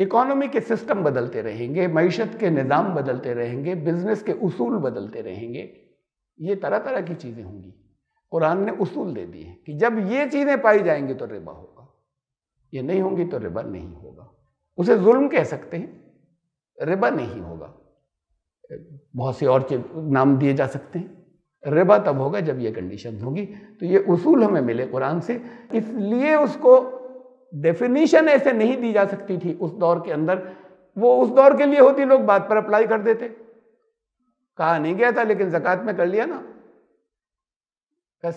Economy के system बदलते रहेंगे मीशत के निज़ाम बदलते रहेंगे बिजनेस के उसूल बदलते रहेंगे ये तरह तरह की चीज़ें होंगी कुरान ने उसूल दे दिए कि जब ये चीज़ें पाई जाएंगी तो रिबा होगा ये नहीं होंगी तो रिबा नहीं होगा उसे जुल्म कह सकते हैं रिबा नहीं होगा बहुत से और के नाम दिए जा सकते हैं रिबा तब होगा जब ये कंडीशन होगी तो ये उसूल हमें मिले कुरान से इसलिए उसको डेफिनेशन ऐसे नहीं दी जा सकती थी उस दौर के अंदर वो उस दौर के लिए होती लोग बात पर अप्लाई कर देते कहा नहीं गया था लेकिन जक़ात में कर लिया ना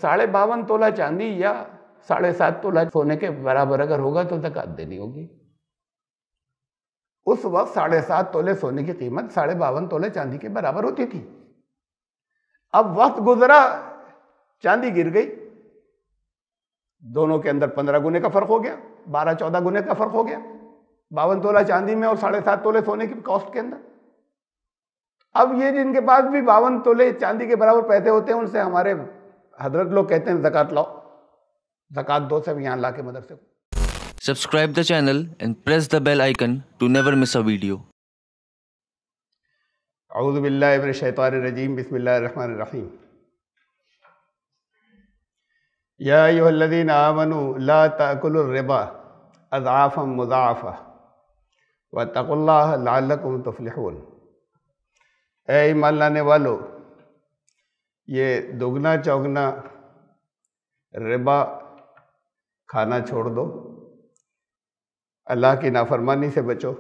साढ़े बावन तोला चांदी या साढ़े सात तोला सोने के बराबर अगर होगा तो जक़ात देनी होगी उस वक्त साढ़े सात तोले सोने की कीमत साढ़े बावन तोले चांदी के बराबर होती थी अब वक्त गुजरा चांदी गिर गई दोनों के अंदर पंद्रह गुने का फ़र्क हो गया बारह चौदह गुने का फ़र्क हो गया बावन तोला चांदी में और साढ़े सात तोले सोने की कॉस्ट के अंदर अब ये जिनके पास भी बावन तोले चांदी के बराबर पैसे होते हैं उनसे हमारे हजरत लोग कहते हैं जक़ात लाओ जक़ात दो सब यहाँ ला के मदरसे को subscribe the channel and press the bell icon to never miss a video अउज़बिल्लिमिन शैतान रजीम बसमिल्लर रहीम यादी नामनु ला तकुलरबा अज़ाफ़म मुज़ाफ़ा व तकुल्ला लालकुम तफलहून ए लाने वालो ये दुगना चौगना रिबा खाना छोड़ दो अल्लाह की नाफरमानी से बचो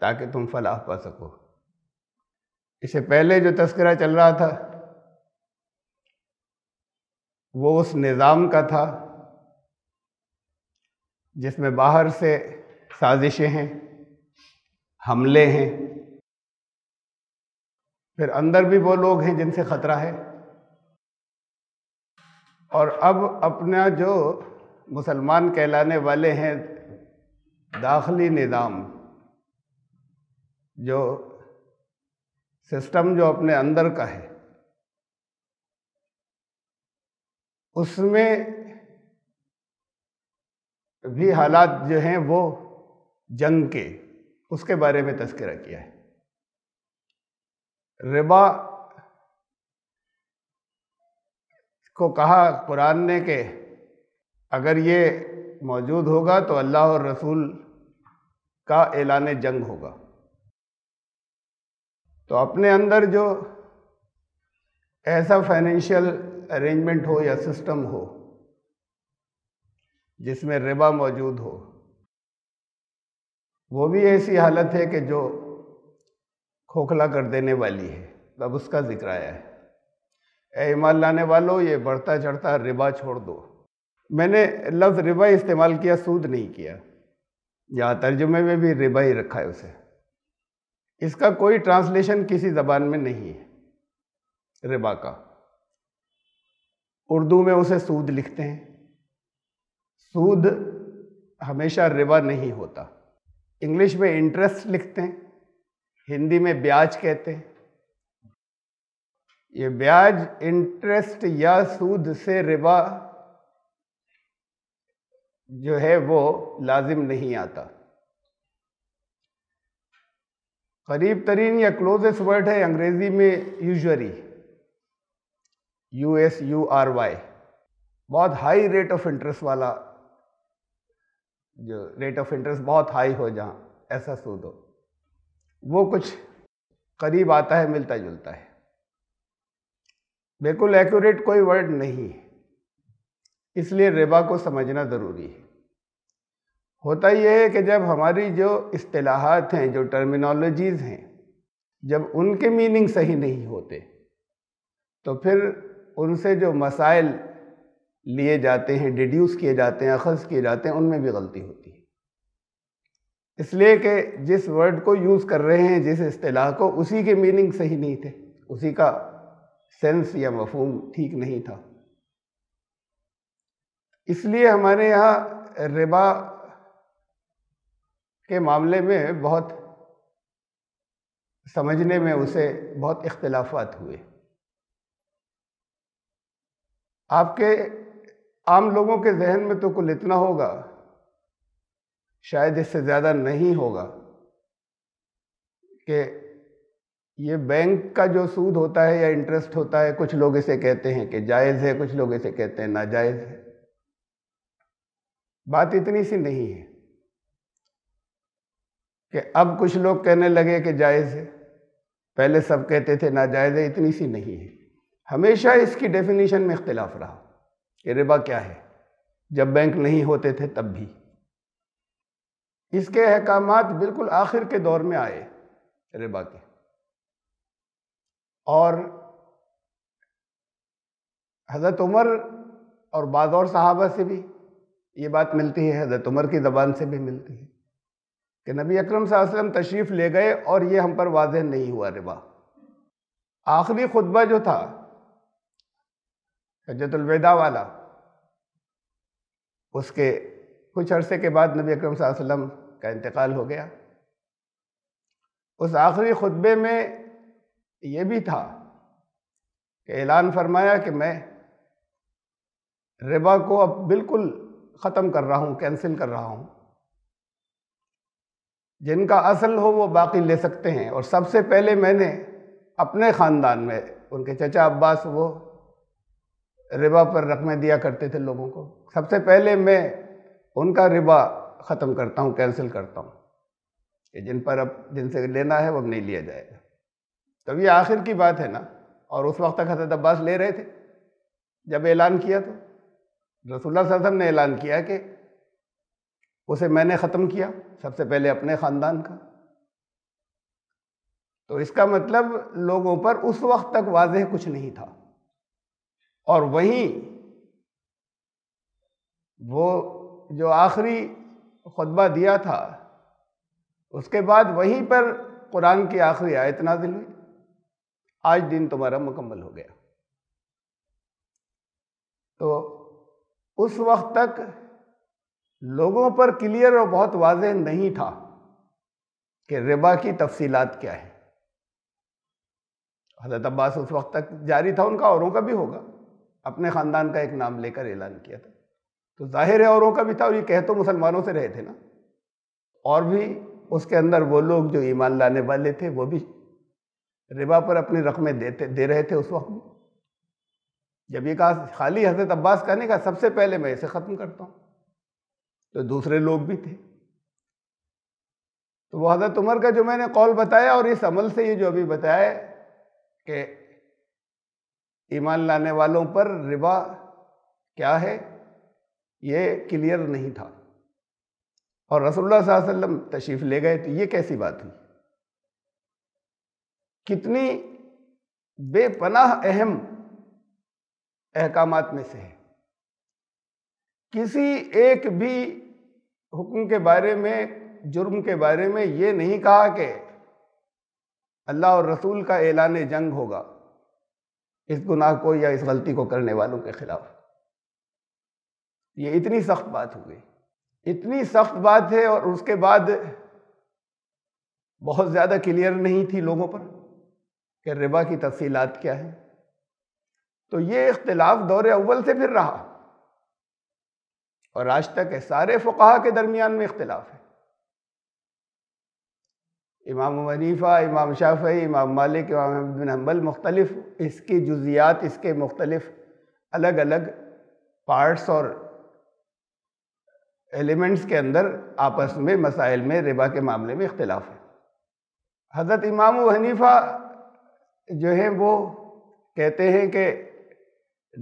ताकि तुम फलाह पा सको इससे पहले जो तस्करा चल रहा था वो उस निज़ाम का था जिसमें बाहर से साजिशें हैं हमले हैं फिर अंदर भी वो लोग हैं जिनसे ख़तरा है और अब अपना जो मुसलमान कहलाने वाले हैं दाखिली निज़ाम जो सिस्टम जो अपने अंदर का है उसमें भी हालात जो हैं वो जंग के उसके बारे में तस्करा किया है रिबा को कहा कुरान ने कि अगर ये मौजूद होगा तो अल्लाह और रसूल का ऐलान जंग होगा तो अपने अंदर जो ऐसा फाइनेंशियल अरेंजमेंट हो या सिस्टम हो जिसमें रिबा मौजूद हो वो भी ऐसी हालत है कि जो खोखला कर देने वाली है तब उसका जिक्र आया है ए ईमान लाने वालों ये बढ़ता चढ़ता रिबा छोड़ दो मैंने लफ्ज़ रिबा इस्तेमाल किया सूद नहीं किया या तर्जुमे में भी रिबा ही रखा है उसे इसका कोई ट्रांसलेशन किसी ज़बान में नहीं है रिबा का उर्दू में उसे सूद लिखते हैं सूद हमेशा रिवर नहीं होता इंग्लिश में इंटरेस्ट लिखते हैं हिंदी में ब्याज कहते हैं ये ब्याज इंटरेस्ट या सूद से रिवा जो है वो लाजिम नहीं आता करीब तरीन या क्लोजेस्ट वर्ड है अंग्रेज़ी में usury U S U R Y बहुत हाई रेट ऑफ इंटरेस्ट वाला जो रेट ऑफ इंटरेस्ट बहुत हाई हो जहाँ ऐसा सूद हो वो कुछ करीब आता है मिलता जुलता है बिल्कुल एक्यूरेट कोई वर्ड नहीं है इसलिए रिबा को समझना ज़रूरी है होता यह है कि जब हमारी जो अतलाहत हैं जो टर्मिनोलॉजीज़ हैं जब उनके मीनिंग सही नहीं होते तो फिर उनसे जो मसाइल लिए जाते हैं डिड्यूस किए जाते हैं अखज़ किए जाते हैं उनमें भी गलती होती है इसलिए कि जिस वर्ड को यूज़ कर रहे हैं जिस अतलाह को उसी के मीनिंग सही नहीं थे उसी का सेंस या मफहम ठीक नहीं था इसलिए हमारे यहाँ रिबा के मामले में बहुत समझने में उसे बहुत इख्तलाफात हुए आपके आम लोगों के जहन में तो कुल इतना होगा शायद इससे ज़्यादा नहीं होगा कि ये बैंक का जो सूद होता है या इंटरेस्ट होता है कुछ लोग इसे कहते हैं कि जायज़ है कुछ लोग इसे कहते हैं नाजायज़ है बात इतनी सी नहीं है कि अब कुछ लोग कहने लगे कि जायज़ है पहले सब कहते थे नाजायज़ है इतनी सी नहीं है हमेशा इसकी डेफिनेशन में इख्तलाफ रहा कि रिबा क्या है जब बैंक नहीं होते थे तब भी इसके अहकाम बिल्कुल आखिर के दौर में आए रिबा के और हज़रत उमर और बाद और साहबा से भी ये बात मिलती है हज़रत उमर की ज़बान से भी मिलती है कि नबी अकरम सा तशरीफ़ ले गए और ये हम पर वाजह नहीं हुआ रिबा आखिरी खुतबा जो था जतुलवेदा वाला उसके कुछ अरसे के बाद नबी अकरम वसल्लम का इंतकाल हो गया उस आखिरी खुतबे में ये भी था कि ऐलान फरमाया कि मैं रिबा को अब बिल्कुल ख़त्म कर रहा हूँ कैंसिल कर रहा हूँ जिनका असल हो वो बाकी ले सकते हैं और सबसे पहले मैंने अपने ख़ानदान में उनके चचा अब्बास वो रिबा पर रकमें दिया करते थे लोगों को सबसे पहले मैं उनका रिबा ख़त्म करता हूँ कैंसिल करता हूँ कि जिन पर अब जिनसे लेना है वो अब नहीं लिया जाएगा तब तो ये आखिर की बात है ना और उस वक्त तक हजरत अब्बास ले रहे थे जब ऐलान किया तो रसुल्ला वसम ने ऐलान किया कि उसे मैंने ख़त्म किया सबसे पहले अपने ख़ानदान का तो इसका मतलब लोगों पर उस वक्त तक वाज कुछ नहीं था और वहीं वो जो आखिरी खुतबा दिया था उसके बाद वहीं पर कुरान की आखिरी आयत नाजिल हुई आज दिन तुम्हारा मुकम्मल हो गया तो उस वक्त तक लोगों पर क्लियर और बहुत वाज नहीं था कि रिबा की तफसीलात क्या है हजरत अब्बास उस वक्त तक जारी था उनका औरों का भी होगा अपने ख़ानदान का एक नाम लेकर ऐलान किया था तो जाहिर है औरों का भी था और ये कह तो मुसलमानों से रहे थे ना और भी उसके अंदर वो लोग जो ईमान लाने वाले थे वो भी रिबा पर अपनी रकमें देते दे रहे थे उस वक्त में जब ये कहा खाली हजरत अब्बास का नहीं कहा सबसे पहले मैं इसे ख़त्म करता हूँ तो दूसरे लोग भी थे तो वह हजरत उमर का जो मैंने कौल बताया और इस अमल से ये जो अभी बताया कि ईमान लाने वालों पर रिबा क्या है ये क्लियर नहीं था और रसोल्ला वसम तशरीफ़ ले गए तो ये कैसी बात हुई कितनी बेपनाह अहम अहकाम में से है किसी एक भी हुक्म के बारे में जुर्म के बारे में ये नहीं कहा कि अल्लाह और रसूल का एलान जंग होगा इस गुनाह को या इस गलती को करने वालों के खिलाफ ये इतनी सख्त बात हो गई इतनी सख्त बात है और उसके बाद बहुत ज़्यादा क्लियर नहीं थी लोगों पर कि रिबा की तफसीलात क्या है तो ये इख्तलाफ दौरे अव्वल से फिर रहा और आज तक सारे फ़ुकाहा के दरमियान में इख्तलाफ है इमाम वनीफ़ा इमाम शाफी इमाम मालिक इमाम बिन हम्बल मुख्तलिफ इसकी जुजियात इसके मुख्तलिफ अलग अलग पार्ट्स और एलिमेंट्स के अंदर आपस में मसाइल में रिबा के मामले में इख्तलाफ है हज़रत इमाम हनीफ़ा जो हैं वो कहते हैं कि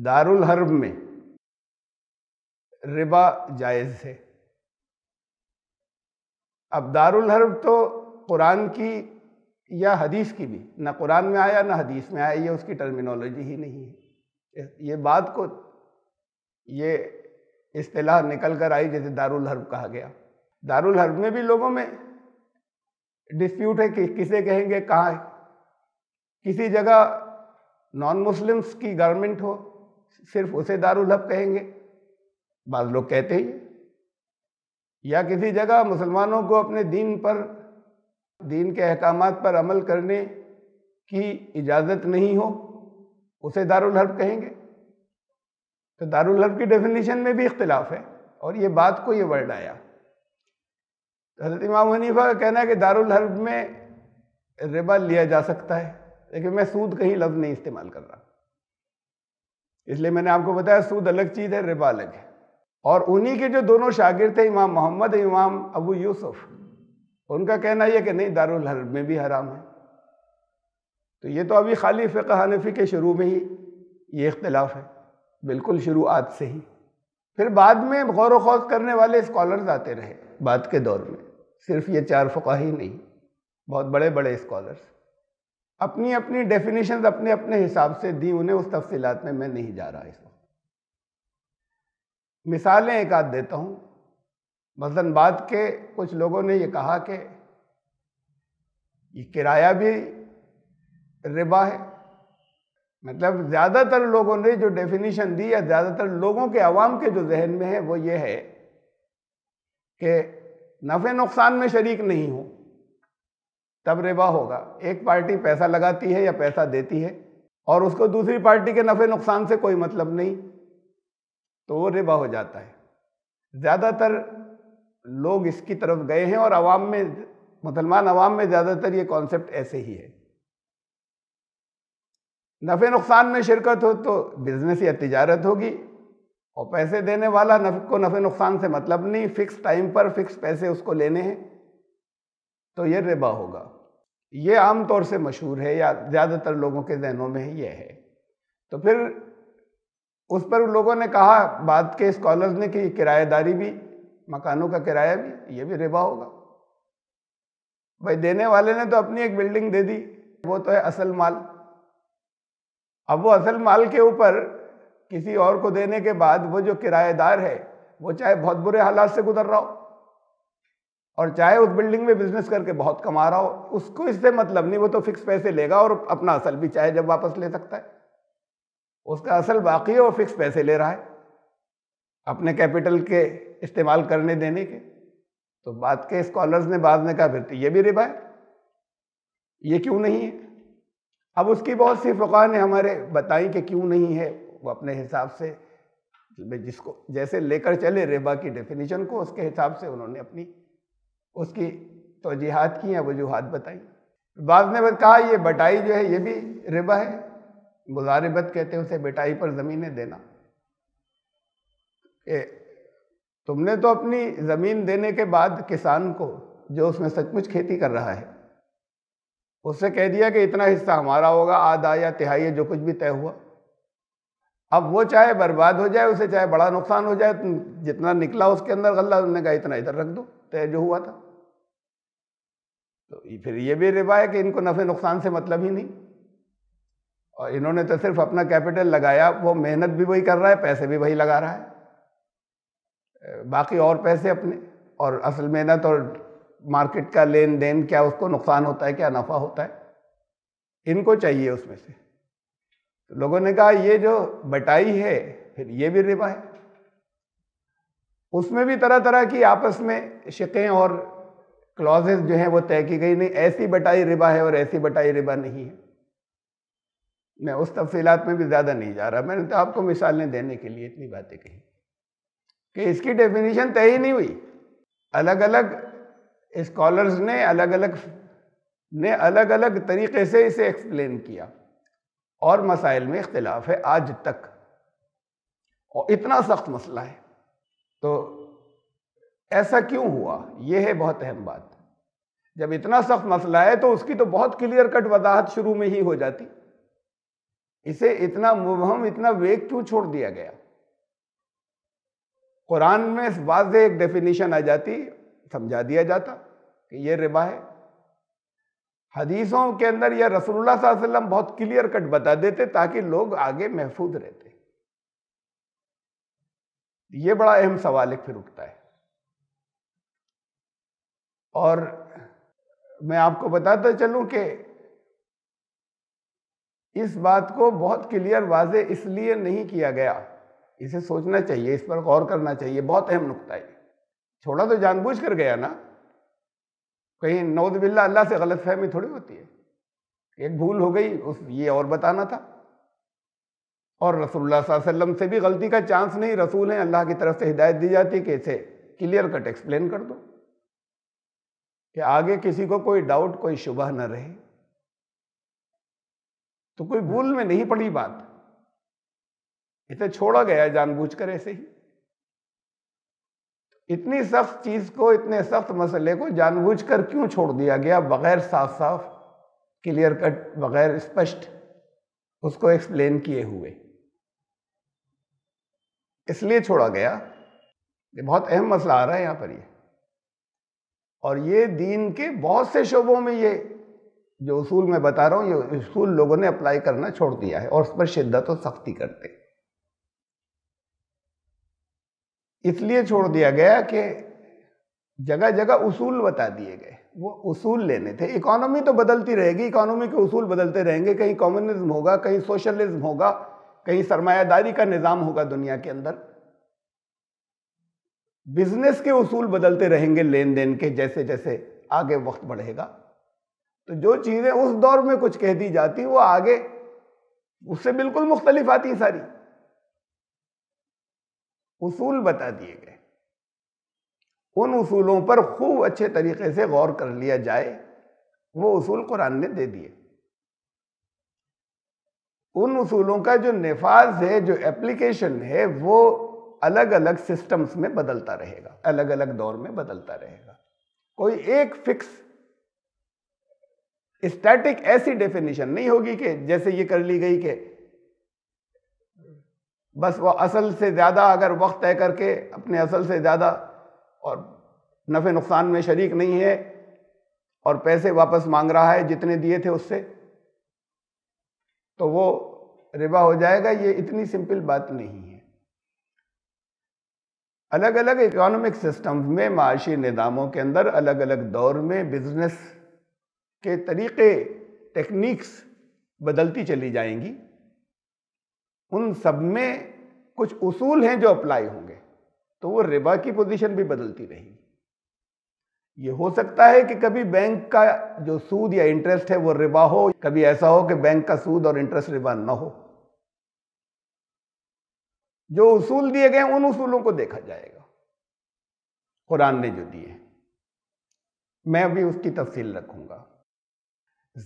दारुल हर्ब में रिबा जायज़ है अब दारुल हर्ब तो कुरान की या हदीस की भी ना कुरान में आया ना हदीस में आया ये उसकी टर्मिनोलॉजी ही नहीं है ये बात को ये अतलाह निकल कर आई जैसे दारुल हर्ब कहा गया दारुल हर्ब में भी लोगों में डिस्प्यूट है कि किसे कहेंगे कहाँ है किसी जगह नॉन मुस्लिम्स की गवर्नमेंट हो सिर्फ उसे दारुल हर्ब कहेंगे बाद लोग कहते ही या किसी जगह मुसलमानों को अपने दीन पर दीन के अहकाम पर अमल करने की इजाज़त नहीं हो उसे दारुल हर्ब कहेंगे तो दारुल हर्ब की डेफिनेशन में भी इख्तलाफ है और ये बात को ये वर्ड आया तो हजरत इमाम हनीफा का कहना है कि दारुल हर्ब में रिबा लिया जा सकता है लेकिन मैं सूद कहीं लफ्ज़ नहीं इस्तेमाल कर रहा इसलिए मैंने आपको बताया सूद अलग चीज़ है रिबा अलग है और उन्हीं के जो दोनों शागिर्द थे इमाम मोहम्मद इमाम अबू यूसुफ़ उनका कहना यह कि नहीं दारुल हर्ब में भी हराम है तो ये तो अभी खाली फ़िक हनफी के शुरू में ही ये इख्तलाफ है बिल्कुल शुरुआत से ही फिर बाद में गौर वौज करने वाले स्कॉलर्स आते रहे बाद के दौर में सिर्फ ये चार फ़ुका ही नहीं बहुत बड़े बड़े स्कॉलर्स अपनी अपनी डेफिनेशन अपने अपने हिसाब से दी उन्हें उस तफसीत में मैं नहीं जा रहा इस वक्त मिसालें एक आध देता हूँ बाद के कुछ लोगों ने ये कहा कि ये किराया भी रिबा है मतलब ज़्यादातर लोगों ने जो डेफिनेशन दी या ज़्यादातर लोगों के आवाम के जो जहन में है वो ये है कि नफ़े नुकसान में शरीक नहीं हो तब रिबा होगा एक पार्टी पैसा लगाती है या पैसा देती है और उसको दूसरी पार्टी के नफ़े नुकसान से कोई मतलब नहीं तो वो रिबा हो जाता है ज़्यादातर लोग इसकी तरफ गए हैं और आवाम में मुसलमान आवाम में ज़्यादातर ये कॉन्सेप्ट ऐसे ही है नफ़े नुकसान में शिरकत हो तो बिज़नेस या तजारत होगी और पैसे देने वाला नफ को नफ़े नुकसान से मतलब नहीं फिक्स टाइम पर फिक्स पैसे उसको लेने हैं तो ये रिबा होगा ये आम तौर से मशहूर है या ज़्यादातर लोगों के जहनों में ये है तो फिर उस पर लोगों ने कहा बात के स्कॉलर्स ने कि किराएदारी भी मकानों का किराया भी ये भी रिबा होगा भाई देने वाले ने तो अपनी एक बिल्डिंग दे दी वो तो है असल माल अब वो असल माल के ऊपर किसी और को देने के बाद वो जो किराएदार है वो चाहे बहुत बुरे हालात से गुजर रहा हो और चाहे उस बिल्डिंग में बिजनेस करके बहुत कमा रहा हो उसको इससे मतलब नहीं वो तो फिक्स पैसे लेगा और अपना असल भी चाहे जब वापस ले सकता है उसका असल बाकी है और फिक्स पैसे ले रहा है अपने कैपिटल के इस्तेमाल करने देने के तो बात के स्कॉलर्स ने बाद में कहा फिर तो ये भी रिबा है ये क्यों नहीं है अब उसकी बहुत सी फ़ुका ने हमारे बताई कि क्यों नहीं है वो अपने हिसाब से जिसको जैसे लेकर चले रिबा की डेफिनेशन को उसके हिसाब से उन्होंने अपनी उसकी तोजीहत की हैं वजूहत बताई बाद ने कहा ये बटाई जो है ये भी रिबा है मुजारबत कहते हैं उसे बिटाई पर ज़मीनें देना कि तुमने तो अपनी ज़मीन देने के बाद किसान को जो उसमें सचमुच खेती कर रहा है उससे कह दिया कि इतना हिस्सा हमारा होगा आधा या तिहाई जो कुछ भी तय हुआ अब वो चाहे बर्बाद हो जाए उसे चाहे बड़ा नुकसान हो जाए जितना निकला उसके अंदर गल्ला तुमने कहा इतना इधर रख दो तय जो हुआ था तो फिर ये भी रिवा है कि इनको नफ़े नुकसान से मतलब ही नहीं और इन्होंने तो सिर्फ अपना कैपिटल लगाया वो मेहनत भी वही कर रहा है पैसे भी वही लगा रहा है बाकी और पैसे अपने और असल मेहनत और मार्केट का लेन देन क्या उसको नुकसान होता है क्या नफ़ा होता है इनको चाहिए उसमें से तो लोगों ने कहा ये जो बटाई है फिर ये भी रिबा है उसमें भी तरह तरह की आपस में शिकें और क्लॉजेस जो हैं वो तय की गई नहीं ऐसी बटाई रिबा है और ऐसी बटाई रिबा नहीं है मैं उस तफसीलात में भी ज़्यादा नहीं जा रहा मैंने तो आपको मिसालें देने के लिए इतनी बातें कही कि इसकी डेफिनेशन तय ही नहीं हुई अलग अलग स्कॉलर्स ने अलग अलग ने अलग अलग तरीके से इसे एक्सप्लेन किया और मसाइल में इख्तलाफ है आज तक और इतना सख्त मसला है तो ऐसा क्यों हुआ यह है बहुत अहम बात जब इतना सख्त मसला है तो उसकी तो बहुत क्लियर कट वजाहत शुरू में ही हो जाती इसे इतना मुबहम इतना वेग क्यों छोड़ दिया गया कुरान में वाज एक डेफिनेशन आ जाती समझा दिया जाता कि ये रिबा है हदीसों के अंदर यह रसूलुल्लाह सल्लल्लाहु अलैहि वसल्लम बहुत क्लियर कट बता देते ताकि लोग आगे महफूज रहते ये बड़ा अहम सवाल एक फिर उठता है और मैं आपको बताता चलूं कि इस बात को बहुत क्लियर वाज इसलिए नहीं किया गया इसे सोचना चाहिए इस पर गौर करना चाहिए बहुत अहम नुकता है छोड़ा तो जानबूझ कर गया ना कहीं नौद बिल्ला अल्लाह से गलत फहमी थोड़ी होती है एक भूल हो गई उस ये और बताना था और रसूलुल्लाह वसल्लम से भी गलती का चांस नहीं रसूल हैं अल्लाह की तरफ से हिदायत दी जाती है कि इसे क्लियर कट एक्सप्लेन कर दो कि आगे किसी को कोई डाउट कोई शुबह न रहे तो कोई भूल में नहीं पड़ी बात इसे छोड़ा गया जानबूझकर ऐसे ही इतनी सख्त चीज को इतने सख्त मसले को जानबूझकर क्यों छोड़ दिया गया बगैर साफ साफ क्लियर कट बगैर स्पष्ट उसको एक्सप्लेन किए हुए इसलिए छोड़ा गया ये बहुत अहम मसला आ रहा है यहां पर ये और ये दीन के बहुत से शोबों में ये जो उसूल मैं बता रहा हूँ ये उसूल लोगों ने अप्लाई करना छोड़ दिया है और उस पर शिद्दत और सख्ती करते हैं इसलिए छोड़ दिया गया कि जगह जगह उसूल बता दिए गए वो उसूल लेने थे इकोनॉमी तो बदलती रहेगी इकोनॉमी के उसूल बदलते रहेंगे कहीं कम्युनिज्म होगा कहीं सोशलिज्म होगा कहीं सरमायादारी का निज़ाम होगा दुनिया के अंदर बिजनेस के उसूल बदलते रहेंगे लेन देन के जैसे जैसे आगे वक्त बढ़ेगा तो जो चीज़ें उस दौर में कुछ कह दी जाती वो आगे उससे बिल्कुल मुख्तलिफ आती सारी उसूल बता दिए गए उन उसूलों पर खूब अच्छे तरीके से गौर कर लिया जाए वो उसूल कुरान ने दे दिए उन उसूलों का जो नफाज है जो एप्लीकेशन है वो अलग अलग सिस्टम्स में बदलता रहेगा अलग अलग दौर में बदलता रहेगा कोई एक फिक्स स्टैटिक ऐसी डेफिनेशन नहीं होगी कि जैसे ये कर ली गई कि बस वो असल से ज़्यादा अगर वक्त तय करके अपने असल से ज़्यादा और नफ़े नुकसान में शरीक नहीं है और पैसे वापस मांग रहा है जितने दिए थे उससे तो वो रिबा हो जाएगा ये इतनी सिंपल बात नहीं है अलग अलग इकोनॉमिक सिस्टम में माशी निज़ामों के अंदर अलग अलग दौर में बिजनेस के तरीक़े टेक्निक्स बदलती चली जाएंगी उन सब में कुछ उसूल हैं जो अप्लाई होंगे तो वो रिबा की पोजीशन भी बदलती रहेगी ये हो सकता है कि कभी बैंक का जो सूद या इंटरेस्ट है वो रिबा हो कभी ऐसा हो कि बैंक का सूद और इंटरेस्ट रिबा ना हो जो उसूल दिए गए उन उसूलों को देखा जाएगा कुरान ने जो दिए मैं अभी उसकी तफसील रखूंगा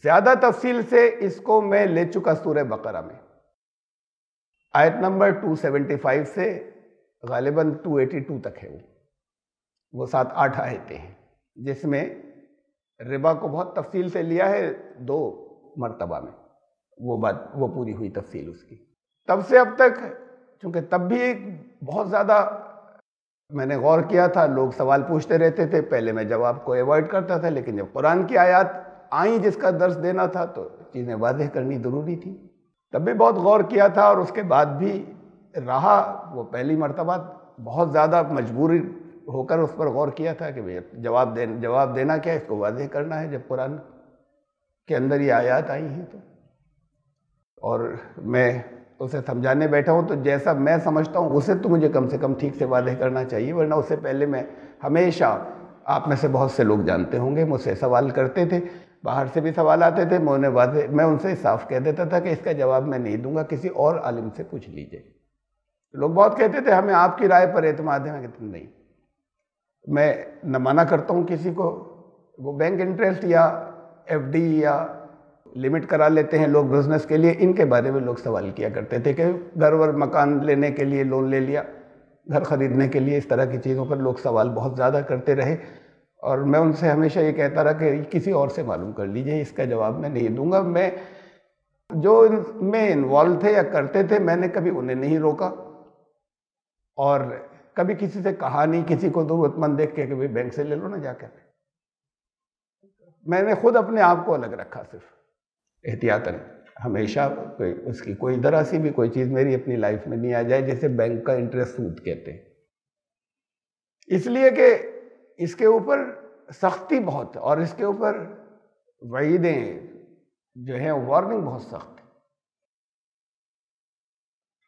ज्यादा तफसील से इसको मैं ले चुका सूर्य बकरा में आयत नंबर 275 से गालिबा 282 तक है वो वो सात आठ आयतें हैं जिसमें रिबा को बहुत तफसील से लिया है दो मरतबा में वो बात वो पूरी हुई तफसील उसकी तब से अब तक चूँकि तब भी एक बहुत ज़्यादा मैंने गौर किया था लोग सवाल पूछते रहते थे पहले मैं जवाब को अवॉइड करता था लेकिन जब कुरान की आयात आई जिसका दर्श देना था तो चीज़ें वाजह करनी ज़रूरी थी तब भी बहुत गौर किया था और उसके बाद भी रहा वो पहली मरतबा बहुत ज़्यादा मजबूरी होकर उस पर गौर किया था कि भैया जवाब दे जवाब देना क्या इसको वाजह करना है जब कुरान के अंदर ये आयात आई हैं तो और मैं उसे समझाने बैठा हूँ तो जैसा मैं समझता हूँ उसे तो मुझे कम से कम ठीक से वादे करना चाहिए वरना उससे पहले मैं हमेशा आप में से बहुत से लोग जानते होंगे मुझसे सवाल करते थे बाहर से भी सवाल आते थे मैं उन्हें वाजे मैं उनसे साफ कह देता था कि इसका जवाब मैं नहीं दूंगा किसी और आलिम से पूछ लीजिए लोग बहुत कहते थे हमें आपकी राय पर एतमाद है मैं कहते नहीं मैं न मना करता हूँ किसी को वो बैंक इंटरेस्ट या एफडी या लिमिट करा लेते हैं लोग बिजनेस के लिए इनके बारे में लोग सवाल किया करते थे कि घर वर मकान लेने के लिए लोन ले लिया घर ख़रीदने के लिए इस तरह की चीज़ों पर लोग सवाल बहुत ज़्यादा करते रहे और मैं उनसे हमेशा ये कहता रहा कि किसी और से मालूम कर लीजिए इसका जवाब मैं नहीं दूंगा मैं जो मैं इन्वॉल्व थे या करते थे मैंने कभी उन्हें नहीं रोका और कभी किसी से कहा नहीं किसी को ज़रूरतमंद तो देख के भाई बैंक से ले लो ना जाकर मैंने खुद अपने आप को अलग रखा सिर्फ एहतियातन हमेशा कोई उसकी कोई जरा सी भी कोई चीज़ मेरी अपनी लाइफ में नहीं आ जाए जैसे बैंक का इंटरेस्ट सूद कहते हैं इसलिए कि इसके ऊपर सख्ती बहुत है और इसके ऊपर वईदें जो हैं वार्निंग बहुत सख्त है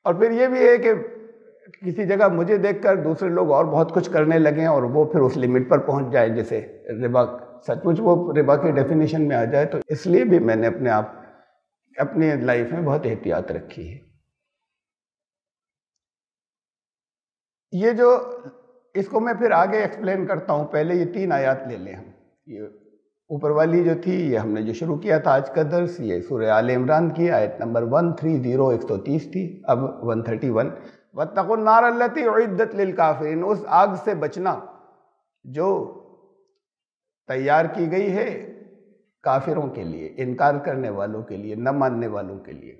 और फिर ये भी है कि किसी जगह मुझे देखकर दूसरे लोग और बहुत कुछ करने लगे और वो फिर उस लिमिट पर पहुंच जाए जैसे रिबा सचमुच वो रिबा की डेफिनेशन में आ जाए तो इसलिए भी मैंने अपने आप अपने लाइफ में बहुत एहतियात रखी है ये जो इसको मैं फिर आगे एक्सप्लेन करता हूँ पहले ये तीन आयात ले लें हम ये ऊपर वाली जो थी ये हमने जो शुरू किया था आज का दर्स ये सूर्य आल इमरान की आयत नंबर वन थ्री जीरो एक सौ तीस थी अब वन थर्टी वन वतकुन्नारती इद्दत उस आग से बचना जो तैयार की गई है काफिरों के लिए इनकार करने वालों के लिए न मानने वालों के लिए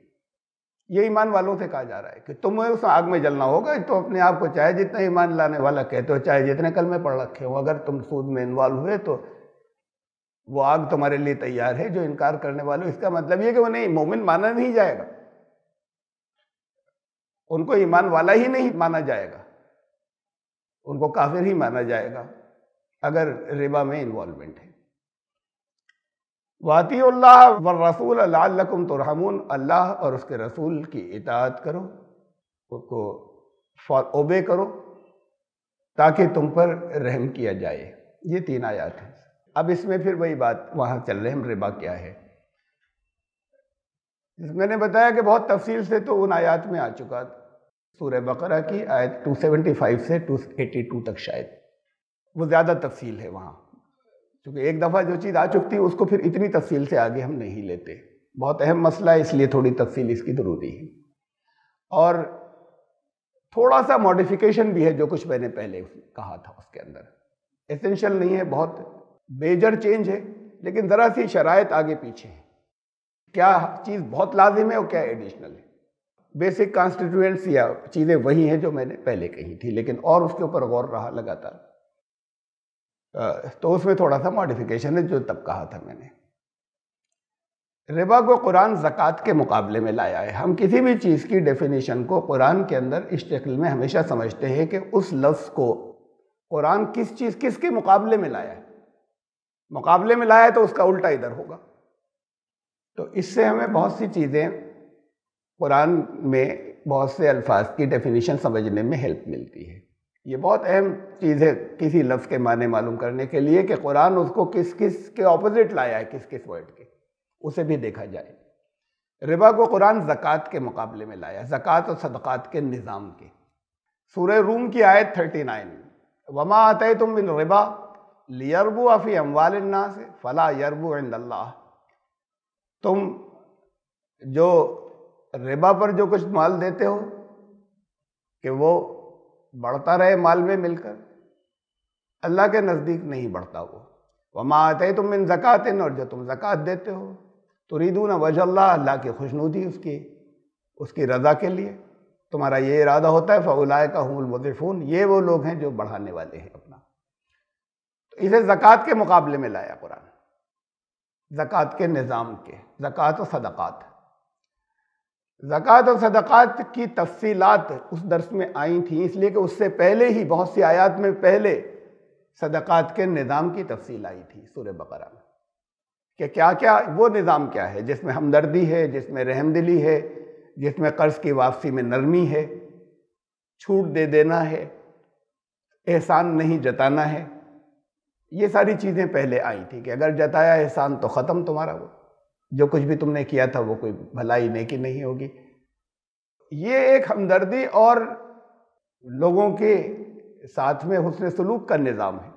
ये ईमान वालों से कहा जा रहा है कि तुम्हें उस आग में जलना होगा तो अपने आप को चाहे जितना ईमान लाने वाला कहते हो तो चाहे जितने कल में पढ़ रखे हो अगर तुम सूद में इन्वॉल्व हुए तो वो आग तुम्हारे लिए तैयार है जो इनकार करने वाले इसका मतलब ये कि वो नहीं मोमिन माना नहीं जाएगा उनको ईमान वाला ही नहीं माना जाएगा उनको काफिर ही माना जाएगा अगर रिबा में इन्वॉल्वमेंट है वाती व रसूल अल्लाकुम तुरहमून अल्लाह और उसके रसूल की इतात करो उसको ओबे करो ताकि तुम पर रहम किया जाए ये तीन आयात हैं अब इसमें फिर वही बात वहाँ चल रहे हम रिबा क्या है मैंने बताया कि बहुत तफसील से तो उन आयात में आ चुका सूर्य बकरा की आयत 275 से 282 तक शायद वो ज़्यादा तफसील है वहाँ क्योंकि एक दफ़ा जो चीज़ आ चुकती है उसको फिर इतनी तफसील से आगे हम नहीं लेते बहुत अहम मसला है इसलिए थोड़ी तफसील इसकी ज़रूरी है और थोड़ा सा मॉडिफिकेशन भी है जो कुछ मैंने पहले कहा था उसके अंदर एसेंशियल नहीं है बहुत मेजर चेंज है लेकिन ज़रा सी शरात आगे पीछे है क्या चीज़ बहुत लाजिम है और क्या एडिशनल है बेसिक कॉन्स्टिट्यूएंट्स या चीज़ें वही हैं जो मैंने पहले कही थी लेकिन और उसके ऊपर गौर रहा लगातार तो उसमें थोड़ा सा मॉडिफिकेशन है जो तब कहा था मैंने रिबा को कुरान ज़क़़त के मुकाबले में लाया है हम किसी भी चीज़ की डेफिनेशन को कुरान के अंदर इस शक्ल में हमेशा समझते हैं कि उस लफ्ज़ को कुरान किस चीज़ किसके मुकाबले में लाया है मुकाबले में लाया है तो उसका उल्टा इधर होगा तो इससे हमें बहुत सी चीज़ें कुरान में बहुत से अल्फाज की डेफिनेशन समझने में हेल्प मिलती है ये बहुत अहम चीज़ है किसी लफ्ज़ के माने मालूम करने के लिए कि कुरान उसको किस किस के ऑपोजिट लाया है किस किस वर्ड के उसे भी देखा जाए रिबा को कुरान ज़क़़त के मुकाबले में लाया ज़क़़त और सदक़ात के निज़ाम के सूर रूम की आयत थर्टी नाइन वमा आते तुम बिन रिबा लियरबू अफ़ी अम्वालन्ना से फ़ला यरबू इंदल्ला तुम जो रिबा पर जो कुछ माल देते हो कि वो बढ़ता रहे माल में मिलकर अल्लाह के नज़दीक नहीं बढ़ता वो वमा आते तुम इन ज़क़़त और जो तुम ज़क़़त देते हो तो रीदून वजह अल्लाह की खुशनुदी उसकी उसकी रज़ा के लिए तुम्हारा ये इरादा होता है फौलाए का हमलमदफ़ून ये वो लोग हैं जो बढ़ाने वाले हैं अपना तो इसे ज़क़़त के मुकाबले में लाया कुरान ज़क़़त के निज़ाम के ज़क़़त व सदक़ात ज़क़़त और सदक़ात की तफसीलात उस दर्स में आई थी इसलिए कि उससे पहले ही बहुत सी आयात में पहले सदक़ात के निज़ाम की तफसील आई थी सूर्य बकरा में कि क्या क्या वो निज़ाम क्या है जिसमें हमदर्दी है जिसमें रहमदिली है जिसमें कर्ज की वापसी में नरमी है छूट दे देना है एहसान नहीं जताना है ये सारी चीज़ें पहले आई थी कि अगर जताया एहसान तो ख़त्म तुम्हारा वो जो कुछ भी तुमने किया था वो कोई भलाई की नहीं होगी ये एक हमदर्दी और लोगों के साथ में हुसन सलूक का निज़ाम है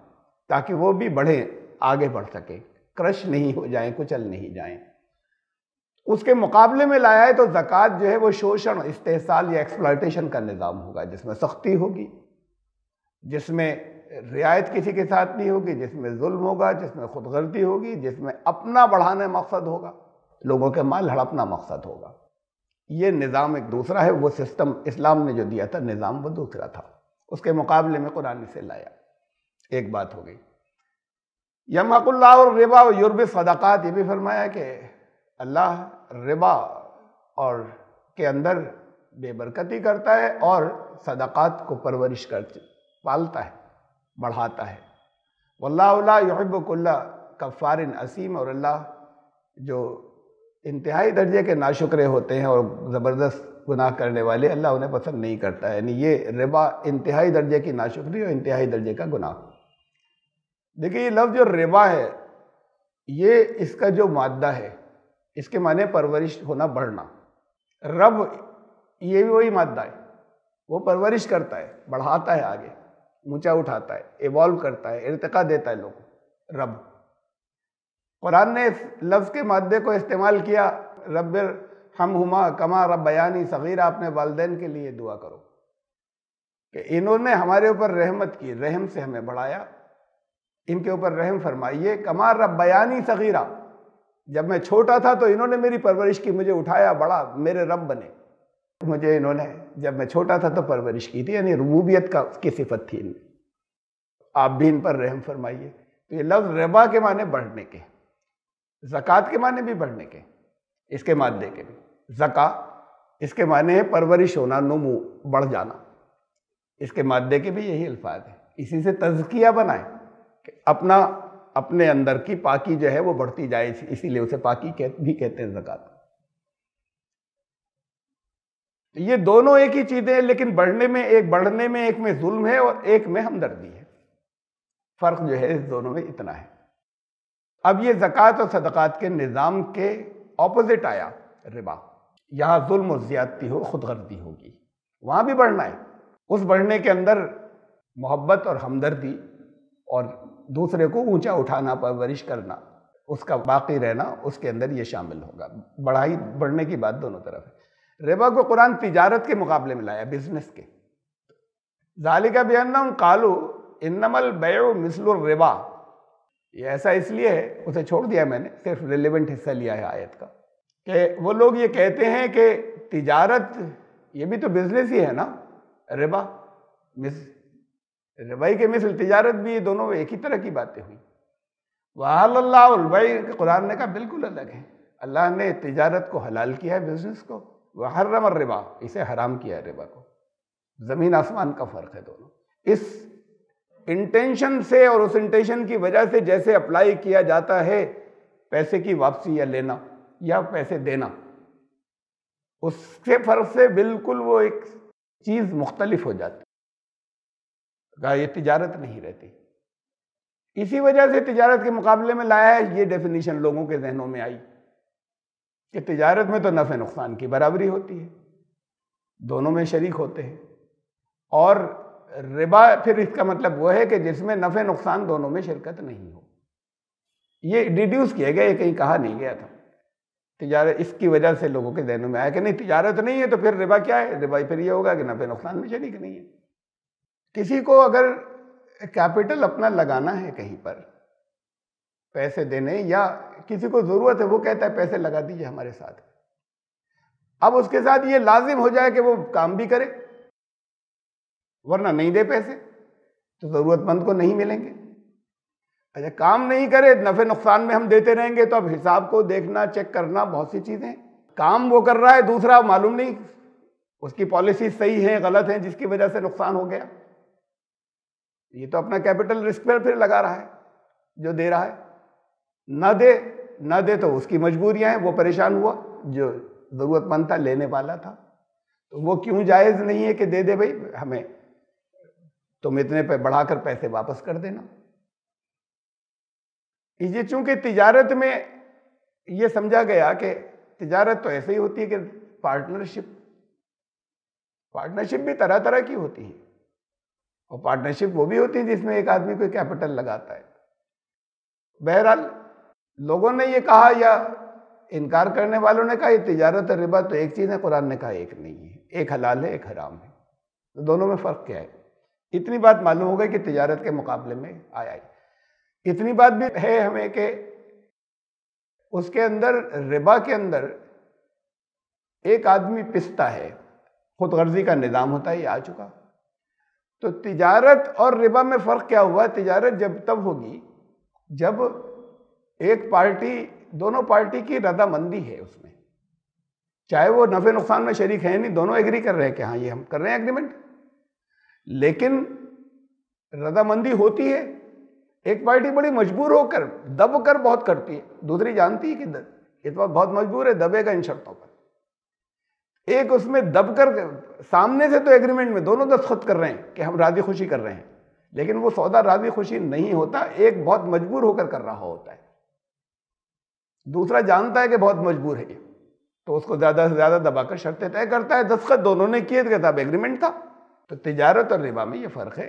ताकि वो भी बढ़ें आगे बढ़ सकें क्रश नहीं हो जाएं कुचल नहीं जाएं उसके मुकाबले में लाया है तो ज़क़़त जो है वो शोषण इस्तेसाल या एक्सप्लाइटेशन का निज़ाम होगा जिसमें सख्ती होगी जिसमें रियायत किसी के साथ नहीं होगी जिसमें जुल्म होगा जिसमें खुदगर्दी होगी जिसमें अपना बढ़ाना मकसद होगा लोगों के माल हड़पना मकसद होगा ये निज़ाम एक दूसरा है वो सिस्टम इस्लाम ने जो दिया था निज़ाम वो दूसरा था उसके मुकाबले में कुरान से लाया एक बात हो गई यमकुल्ला और रिबा और युर्ब सदाकत ये भी फरमाया कि अल्लाह रिबा और के अंदर बेबरकती करता है और सदाक़त को परवरिश कर पालता है बढ़ाता है वल्ला युहबकुल्ला कफ़ारिन असीम और अल्लाह जो इंतहाई दर्जे के नाशुक्रे होते हैं और ज़बरदस्त गुनाह करने वाले अल्लाह उन्हें पसंद नहीं करता है यानी ये रिबा इंतहाई दर्जे की नाशुक्री और इंतहाई दर्जे का गुनाह देखिए ये लफ्ज़ जो रिबा है ये इसका जो मादा है इसके माने परवरिश होना बढ़ना रब ये भी वही मादा है वो परवरिश करता है बढ़ाता है आगे ऊँचा उठाता है इवॉल्व करता है इरतका देता है लोगों रब कुरान ने इस लफ्ज़ के मादे को इस्तेमाल किया रब हम हुमा कमा रब बयानी सगीरा अपने वालदेन के लिए दुआ करो कि इन्होंने हमारे ऊपर रहमत की रहम से हमें बढ़ाया इनके ऊपर रहम फरमाइए कमार रब बयानी सगीरा जब मैं छोटा था तो इन्होंने मेरी परवरिश की मुझे उठाया बड़ा मेरे रब बने मुझे इन्होंने जब मैं छोटा था तो परवरिश की थी यानी रबूबियत का की सिफत थी इन आप भी इन पर रहम फरमाइए तो ये लफ्ज़ रबा के माने बढ़ने के ज़क़़त के माने भी बढ़ने के इसके मादे के भी ज़क़ा इसके माने है परवरिश होना नुम बढ़ जाना इसके मादे के भी यही अल्फाज है इसी से तजकिया बनाए कि अपना अपने अंदर की पाकी जो है वो बढ़ती जाए इसीलिए उसे पाकी कह, भी कहते हैं ज़क़़त ये दोनों एक ही चीज़ें हैं लेकिन बढ़ने में एक बढ़ने में एक में जुल्म है और एक में हमदर्दी है फ़र्क जो है इस दोनों में इतना है अब ये ज़क़़त और सदक़ात के निज़ाम के ऑपोजिट आया रिबा यहाँ जुल्म ज़्यादती हो खुद गर्दी होगी वहाँ भी बढ़ना है उस बढ़ने के अंदर मोहब्बत और हमदर्दी और दूसरे को ऊंचा उठाना परवरिश करना उसका बाकी रहना उसके अंदर ये शामिल होगा बढ़ाई बढ़ने की बात दोनों तरफ है रिबा को कुरान तिजारत के मुकाबले में लाया बिजनेस के जालिका बेअन कालू इनमल बयो मिसल रिबा ये ऐसा इसलिए है उसे छोड़ दिया मैंने सिर्फ रिलेवेंट हिस्सा लिया है आयत का कि वो लोग ये कहते हैं कि तिजारत ये भी तो बिजनेस ही है ना रिबा मिस रिबाई के मिसल तिजारत भी ये दोनों एक ही तरह की बातें हुई वाहबाई कुरान ने कहा बिल्कुल अलग है अल्लाह ने तिजारत को हलाल किया है बिजनेस को वहर्रम रिबा इसे हराम किया है रिबा को ज़मीन आसमान का फ़र्क है दोनों इस इंटेंशन से और उस इंटेंशन की वजह से जैसे अप्लाई किया जाता है पैसे की वापसी या लेना या पैसे देना उसके फ़र्क से बिल्कुल वो एक चीज़ मुख्तलिफ हो जाती है ये तिजारत नहीं रहती इसी वजह से तिजारत के मुकाबले में लाया है ये डेफिनेशन लोगों के जहनों में आई कि तिजारत में तो नफ़े नुकसान की बराबरी होती है दोनों में शरीक होते हैं और रिबा फिर इसका मतलब वो है कि जिसमें नफ़े नुकसान दोनों में शिरकत नहीं हो ये डिड्यूस किया गया ये कहीं कहा नहीं गया था तजारत इसकी वजह से लोगों के जहनों में आया कि नहीं तजारत नहीं है तो फिर रिबा क्या है रिबा फिर ये होगा कि नफ़े नुकसान में शरीक नहीं है किसी को अगर कैपिटल अपना लगाना है कहीं पर पैसे देने या किसी को ज़रूरत है वो कहता है पैसे लगा दीजिए हमारे साथ अब उसके साथ ये लाजिम हो जाए कि वो काम भी करे वरना नहीं दे पैसे तो ज़रूरतमंद को नहीं मिलेंगे अच्छा काम नहीं करे नफ़े नुकसान में हम देते रहेंगे तो अब हिसाब को देखना चेक करना बहुत सी चीज़ें काम वो कर रहा है दूसरा मालूम नहीं उसकी पॉलिसी सही है गलत है जिसकी वजह से नुकसान हो गया ये तो अपना कैपिटल रिस्क पर फिर लगा रहा है जो दे रहा है ना दे ना दे तो उसकी मजबूरियां हैं वो परेशान हुआ जो ज़रूरतमंद था लेने वाला था तो वो क्यों जायज़ नहीं है कि दे दे भाई हमें तुम इतने पे बढ़ाकर पैसे वापस कर देना ये चूंकि तिजारत में ये समझा गया कि तिजारत तो ऐसे ही होती है कि पार्टनरशिप पार्टनरशिप भी तरह तरह की होती है और पार्टनरशिप वो भी होती है जिसमें एक आदमी कोई कैपिटल लगाता है बहरहाल लोगों ने ये कहा या इनकार करने वालों ने कहा ये तिजारत और रिबा तो एक चीज़ है कुरान ने कहा एक नहीं है एक हलाल है एक हराम है तो दोनों में फ़र्क क्या है इतनी बात मालूम हो गई कि तजारत के मुकाबले में आया है इतनी बात भी है हमें कि उसके अंदर रिबा के अंदर एक आदमी पिसता है खुद गर्जी का निज़ाम होता है ये आ चुका तो तिजारत और रिबा में फ़र्क क्या हुआ तिजारत जब तब होगी जब एक पार्टी दोनों पार्टी की रदामंदी है उसमें चाहे वो नफ़े नुकसान में शरीक है नहीं दोनों एग्री कर रहे हैं कि हाँ ये हम कर रहे हैं एग्रीमेंट लेकिन रजामंदी होती है एक पार्टी बड़ी मजबूर होकर दब कर बहुत करती है दूसरी जानती है कि इस बार बहुत मजबूर है दबेगा इन शर्तों पर एक उसमें दब कर सामने से तो एग्रीमेंट में दोनों दस्तखत कर रहे हैं कि हम राजी खुशी कर रहे हैं लेकिन वो सौदा राजी खुशी नहीं होता एक बहुत मजबूर होकर कर रहा होता है दूसरा जानता है कि बहुत मजबूर है तो उसको ज़्यादा से ज़्यादा दबाकर शर्तें तय करता है दस्तखत दोनों ने किए थे कहता एग्रीमेंट था तो तिजारत और रिबा में ये फ़र्क है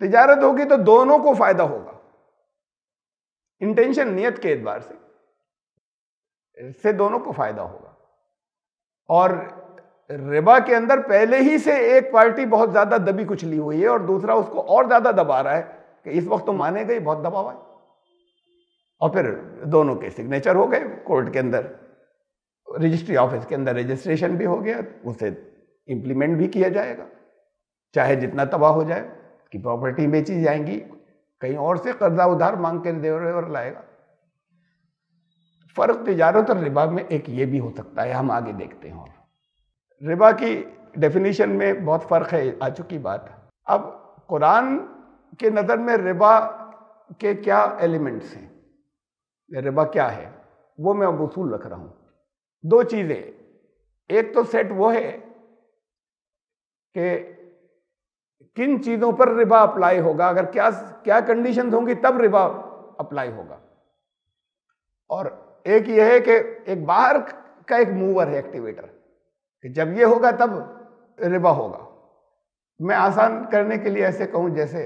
तिजारत होगी तो दोनों को फ़ायदा होगा इंटेंशन नियत के एतबार से इससे दोनों को फ़ायदा होगा और रिबा के अंदर पहले ही से एक पार्टी बहुत ज़्यादा दबी कुचली हुई है और दूसरा उसको और ज़्यादा दबा रहा है कि इस वक्त तो माने गई बहुत दबा हुआ है और फिर दोनों के सिग्नेचर हो गए कोर्ट के अंदर रजिस्ट्री ऑफिस के अंदर रजिस्ट्रेशन भी हो गया उसे इम्प्लीमेंट भी किया जाएगा चाहे जितना तबाह हो जाए कि प्रॉपर्टी बेची जाएंगी कहीं और से कर्जा उधार मांग के देवर लाएगा फ़र्क तजारत तो और रिबा में एक ये भी हो सकता है हम आगे देखते हैं और रिबा की डेफिनेशन में बहुत फ़र्क है आ चुकी बात अब कुरान के नज़र में रिबा के क्या एलिमेंट्स हैं रिबा क्या है वो मैं अब रख रहा हूँ दो चीज़ें एक तो सेट वो है कि किन चीज़ों पर रिबा अप्लाई होगा अगर क्या क्या कंडीशन होंगी तब रिबा अप्लाई होगा और एक यह है कि एक बाहर का एक मूवर है एक्टिवेटर कि जब यह होगा तब रिबा होगा मैं आसान करने के लिए ऐसे कहूं जैसे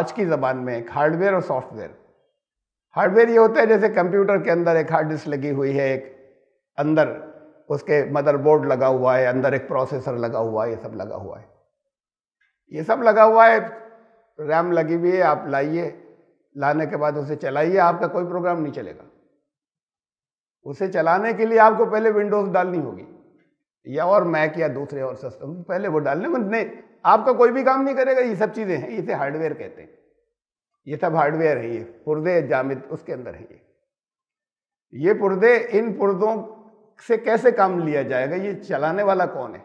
आज की ज़बान में एक हार्डवेयर और सॉफ्टवेयर हार्डवेयर ये होता है जैसे कंप्यूटर के अंदर एक हार्ड डिस्क लगी हुई है एक अंदर उसके मदरबोर्ड लगा हुआ है अंदर एक प्रोसेसर लगा हुआ है ये सब लगा हुआ है ये सब लगा हुआ है रैम लगी हुई है आप लाइए लाने के बाद उसे चलाइए आपका कोई प्रोग्राम नहीं चलेगा उसे चलाने के लिए आपको पहले विंडोज़ डालनी होगी या और मैक या दूसरे और सिस्टम पहले वो डालने में नहीं आपका कोई भी काम नहीं करेगा ये सब चीज़ें हैं इसे हार्डवेयर कहते हैं ये सब हार्डवेयर है ये पुर्दे जामिद उसके अंदर है ये ये पुर्दे इन पुर्दों से कैसे काम लिया जाएगा ये चलाने वाला कौन है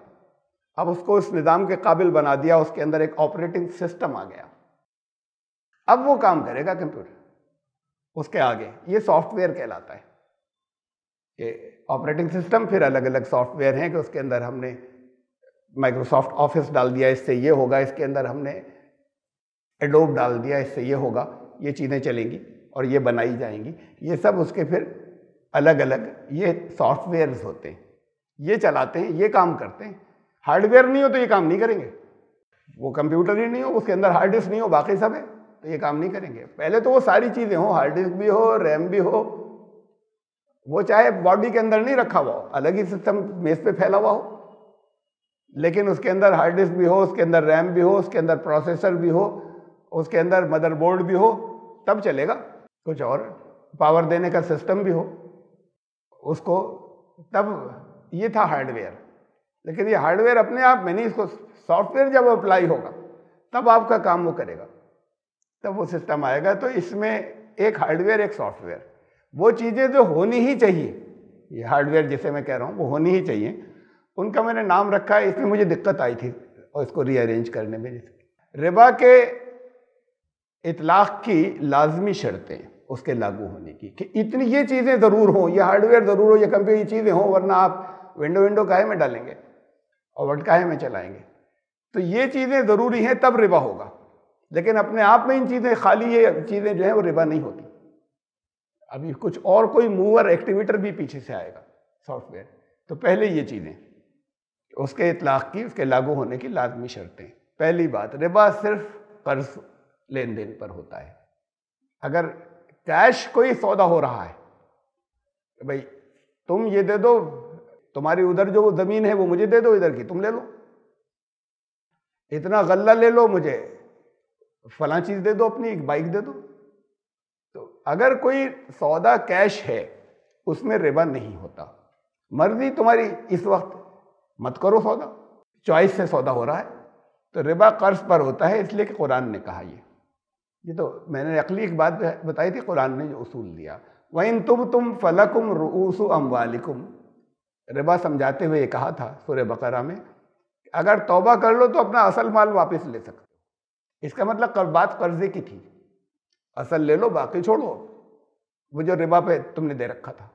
अब उसको इस निज़ाम के काबिल बना दिया उसके अंदर एक ऑपरेटिंग सिस्टम आ गया अब वो काम करेगा कंप्यूटर उसके आगे ये सॉफ्टवेयर कहलाता है कि ऑपरेटिंग सिस्टम फिर अलग अलग सॉफ्टवेयर हैं कि उसके अंदर हमने माइक्रोसॉफ्ट ऑफिस डाल दिया इससे ये होगा इसके अंदर हमने एडोब डाल दिया इससे ये होगा ये चीज़ें चलेंगी और ये बनाई जाएंगी ये सब उसके फिर अलग अलग ये सॉफ्टवेयर्स होते हैं ये चलाते हैं ये काम करते हैं हार्डवेयर नहीं हो तो ये काम नहीं करेंगे वो कंप्यूटर ही नहीं हो उसके अंदर हार्ड डिस्क नहीं हो बाकी सब है तो ये काम नहीं करेंगे पहले तो वो सारी चीज़ें हों हार्ड डिस्क भी हो रैम भी हो वो चाहे बॉडी के अंदर नहीं रखा हुआ हो अलग ही सिस्टम मेज़ पे फैला हुआ हो लेकिन उसके अंदर हार्ड डिस्क भी हो उसके अंदर रैम भी हो उसके अंदर प्रोसेसर भी हो उसके अंदर मदरबोर्ड भी हो तब चलेगा कुछ और पावर देने का सिस्टम भी हो उसको तब ये था हार्डवेयर लेकिन ये हार्डवेयर अपने आप में नहीं इसको सॉफ्टवेयर जब अप्लाई होगा तब आपका काम वो करेगा तब वो सिस्टम आएगा तो इसमें एक हार्डवेयर एक सॉफ्टवेयर वो चीज़ें जो होनी ही चाहिए ये हार्डवेयर जिसे मैं कह रहा हूँ वो होनी ही चाहिए उनका मैंने नाम रखा है इसमें मुझे दिक्कत आई थी और इसको रीअरेंज करने में रिबा के इतलाक़ की लाजमी शर्तें उसके लागू होने की कि इतनी ये चीज़ें ज़रूर हों ये हार्डवेयर ज़रूर हो ये कंप्यूटर ये चीज़ें हों वरना आप विंडो विंडो काहे में डालेंगे और वर्ड काहे में चलाएंगे तो ये चीज़ें ज़रूरी हैं तब रिबा होगा लेकिन अपने आप में इन चीज़ें खाली ये चीज़ें जो हैं वो रिबा नहीं होती अभी कुछ और कोई मूवर एक्टिवेटर भी पीछे से आएगा सॉफ्टवेयर तो पहले ये चीज़ें उसके इतलाक़ की उसके लागू होने की लाजमी शर्तें पहली बात रिबा सिर्फ कर्ज लेन देन पर होता है अगर कैश कोई सौदा हो रहा है भाई तुम ये दे दो तुम्हारी उधर जो ज़मीन है वो मुझे दे दो इधर की तुम ले लो इतना गल्ला ले लो मुझे फला चीज़ दे दो अपनी एक बाइक दे दो तो अगर कोई सौदा कैश है उसमें रिबा नहीं होता मर्जी तुम्हारी इस वक्त मत करो सौदा चॉइस से सौदा हो रहा है तो रिबा कर्ज पर होता है इसलिए कि कुरान ने कहा यह ये तो मैंने अकली एक बात बताई थी कुरान ने जो उसूल दिया वहीं तुम तुम फलकुम रूसु अम्बालिकुम रिबा समझाते हुए ये कहा था सूर्य बकरा में अगर तौबा कर लो तो अपना असल माल वापस ले सकते हो इसका मतलब कर बात कर्जे की थी असल ले लो बाकी छोड़ो वो जो रिबा पे तुमने दे रखा था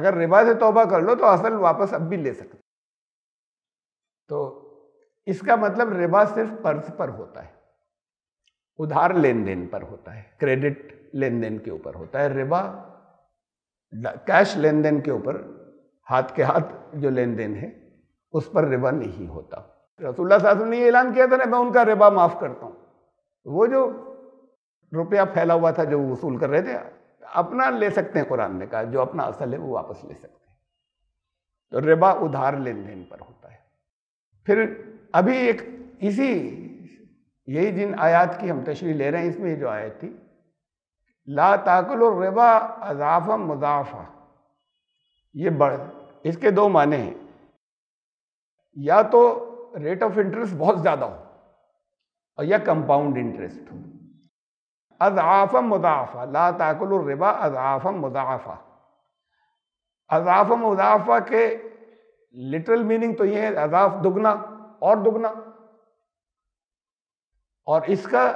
अगर रिबा से तौबा कर लो तो असल वापस अब भी ले सकते तो इसका मतलब रिबा सिर्फ कर्ज पर होता है उधार लेन देन पर होता है क्रेडिट लेन देन के ऊपर होता है रिबा कैश लेन देन के ऊपर हाथ के हाथ जो लेन देन है उस पर रिबा नहीं होता रसुल्ला साहब ने ऐलान किया था ना मैं उनका रिबा माफ़ करता हूँ वो जो रुपया फैला हुआ था जो वसूल कर रहे थे अपना ले सकते हैं कुरान ने कहा जो अपना असल है वो वापस ले सकते हैं तो रिबा उधार लेन देन पर होता है फिर अभी एक इसी यही जिन आयात की हम तशरी ले रहे हैं इसमें जो आयत थी ला ताकुल और अजाफा मुदाफा ये बढ़ इसके दो माने हैं या तो रेट ऑफ इंटरेस्ट बहुत ज़्यादा हो और या कंपाउंड इंटरेस्ट हो अजाफा मुदाफा ला ताकुल और अजाफा मुदाफा अजाफा मुदाफा के लिटरल मीनिंग तो ये है अजाफ दुगना और दुगना और इसका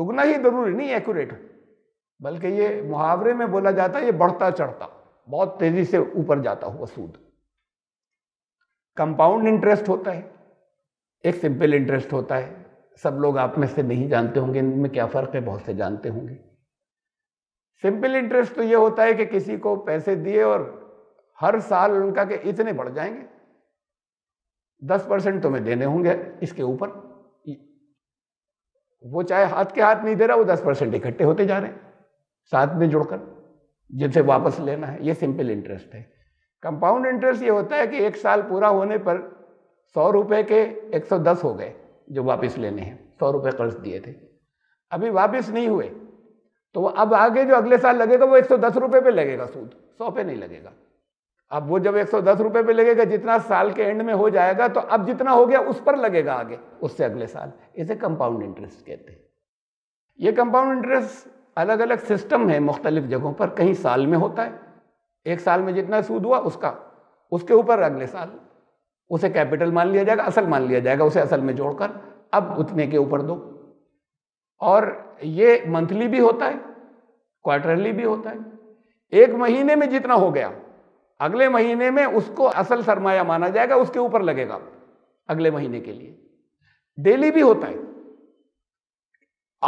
दुगना ही ज़रूरी नहीं एक्यूरेट बल्कि ये मुहावरे में बोला जाता है ये बढ़ता चढ़ता बहुत तेज़ी से ऊपर जाता हुआ सूद कंपाउंड इंटरेस्ट होता है एक सिंपल इंटरेस्ट होता है सब लोग आप में से नहीं जानते होंगे इनमें क्या फ़र्क है बहुत से जानते होंगे सिंपल इंटरेस्ट तो ये होता है कि किसी को पैसे दिए और हर साल उनका के इतने बढ़ जाएंगे दस परसेंट तुम्हें तो देने होंगे इसके ऊपर वो चाहे हाथ के हाथ नहीं दे रहा वो दस परसेंट इकट्ठे होते जा रहे हैं साथ में जुड़कर जिनसे वापस लेना है ये सिंपल इंटरेस्ट है कंपाउंड इंटरेस्ट ये होता है कि एक साल पूरा होने पर सौ रुपये के एक सौ दस हो गए जो वापस लेने हैं सौ रुपये कर्ज दिए थे अभी वापस नहीं हुए तो अब आगे जो अगले साल लगेगा वो एक सौ दस रुपये पर लगेगा सूद सौ पे नहीं लगेगा अब वो जब एक सौ दस रुपये पे लगेगा जितना साल के एंड में हो जाएगा तो अब जितना हो गया उस पर लगेगा आगे उससे अगले साल इसे कंपाउंड इंटरेस्ट कहते हैं ये कंपाउंड इंटरेस्ट अलग अलग सिस्टम है मुख्तलिफ जगहों पर कहीं साल में होता है एक साल में जितना सूद हुआ उसका उसके ऊपर अगले साल उसे कैपिटल मान लिया जाएगा असल मान लिया जाएगा उसे असल में जोड़कर अब उतने के ऊपर दो और ये मंथली भी होता है क्वार्टरली भी होता है एक महीने में जितना हो गया अगले महीने में उसको असल सरमाया माना जाएगा उसके ऊपर लगेगा अगले महीने के लिए डेली भी होता है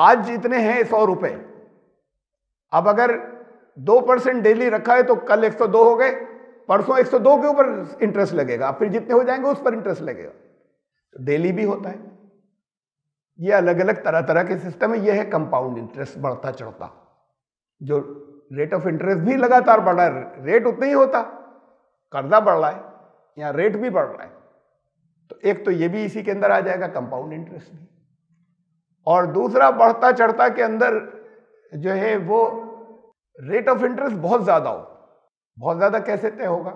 आज जितने हैं सौ रुपए अब अगर दो परसेंट डेली रखा है तो कल एक सौ दो हो गए परसों एक सौ दो के ऊपर इंटरेस्ट लगेगा फिर जितने हो जाएंगे उस पर इंटरेस्ट लगेगा तो डेली भी होता है ये अलग अलग तरह तरह के सिस्टम है ये है कंपाउंड इंटरेस्ट बढ़ता चढ़ता जो रेट ऑफ इंटरेस्ट भी लगातार बढ़ा रेट उतना ही होता कर्जा बढ़ रहा है या रेट भी बढ़ रहा है तो एक तो ये भी इसी के अंदर आ जाएगा कंपाउंड इंटरेस्ट भी और दूसरा बढ़ता चढ़ता के अंदर जो है वो रेट ऑफ इंटरेस्ट बहुत ज़्यादा हो बहुत ज़्यादा कैसे तय होगा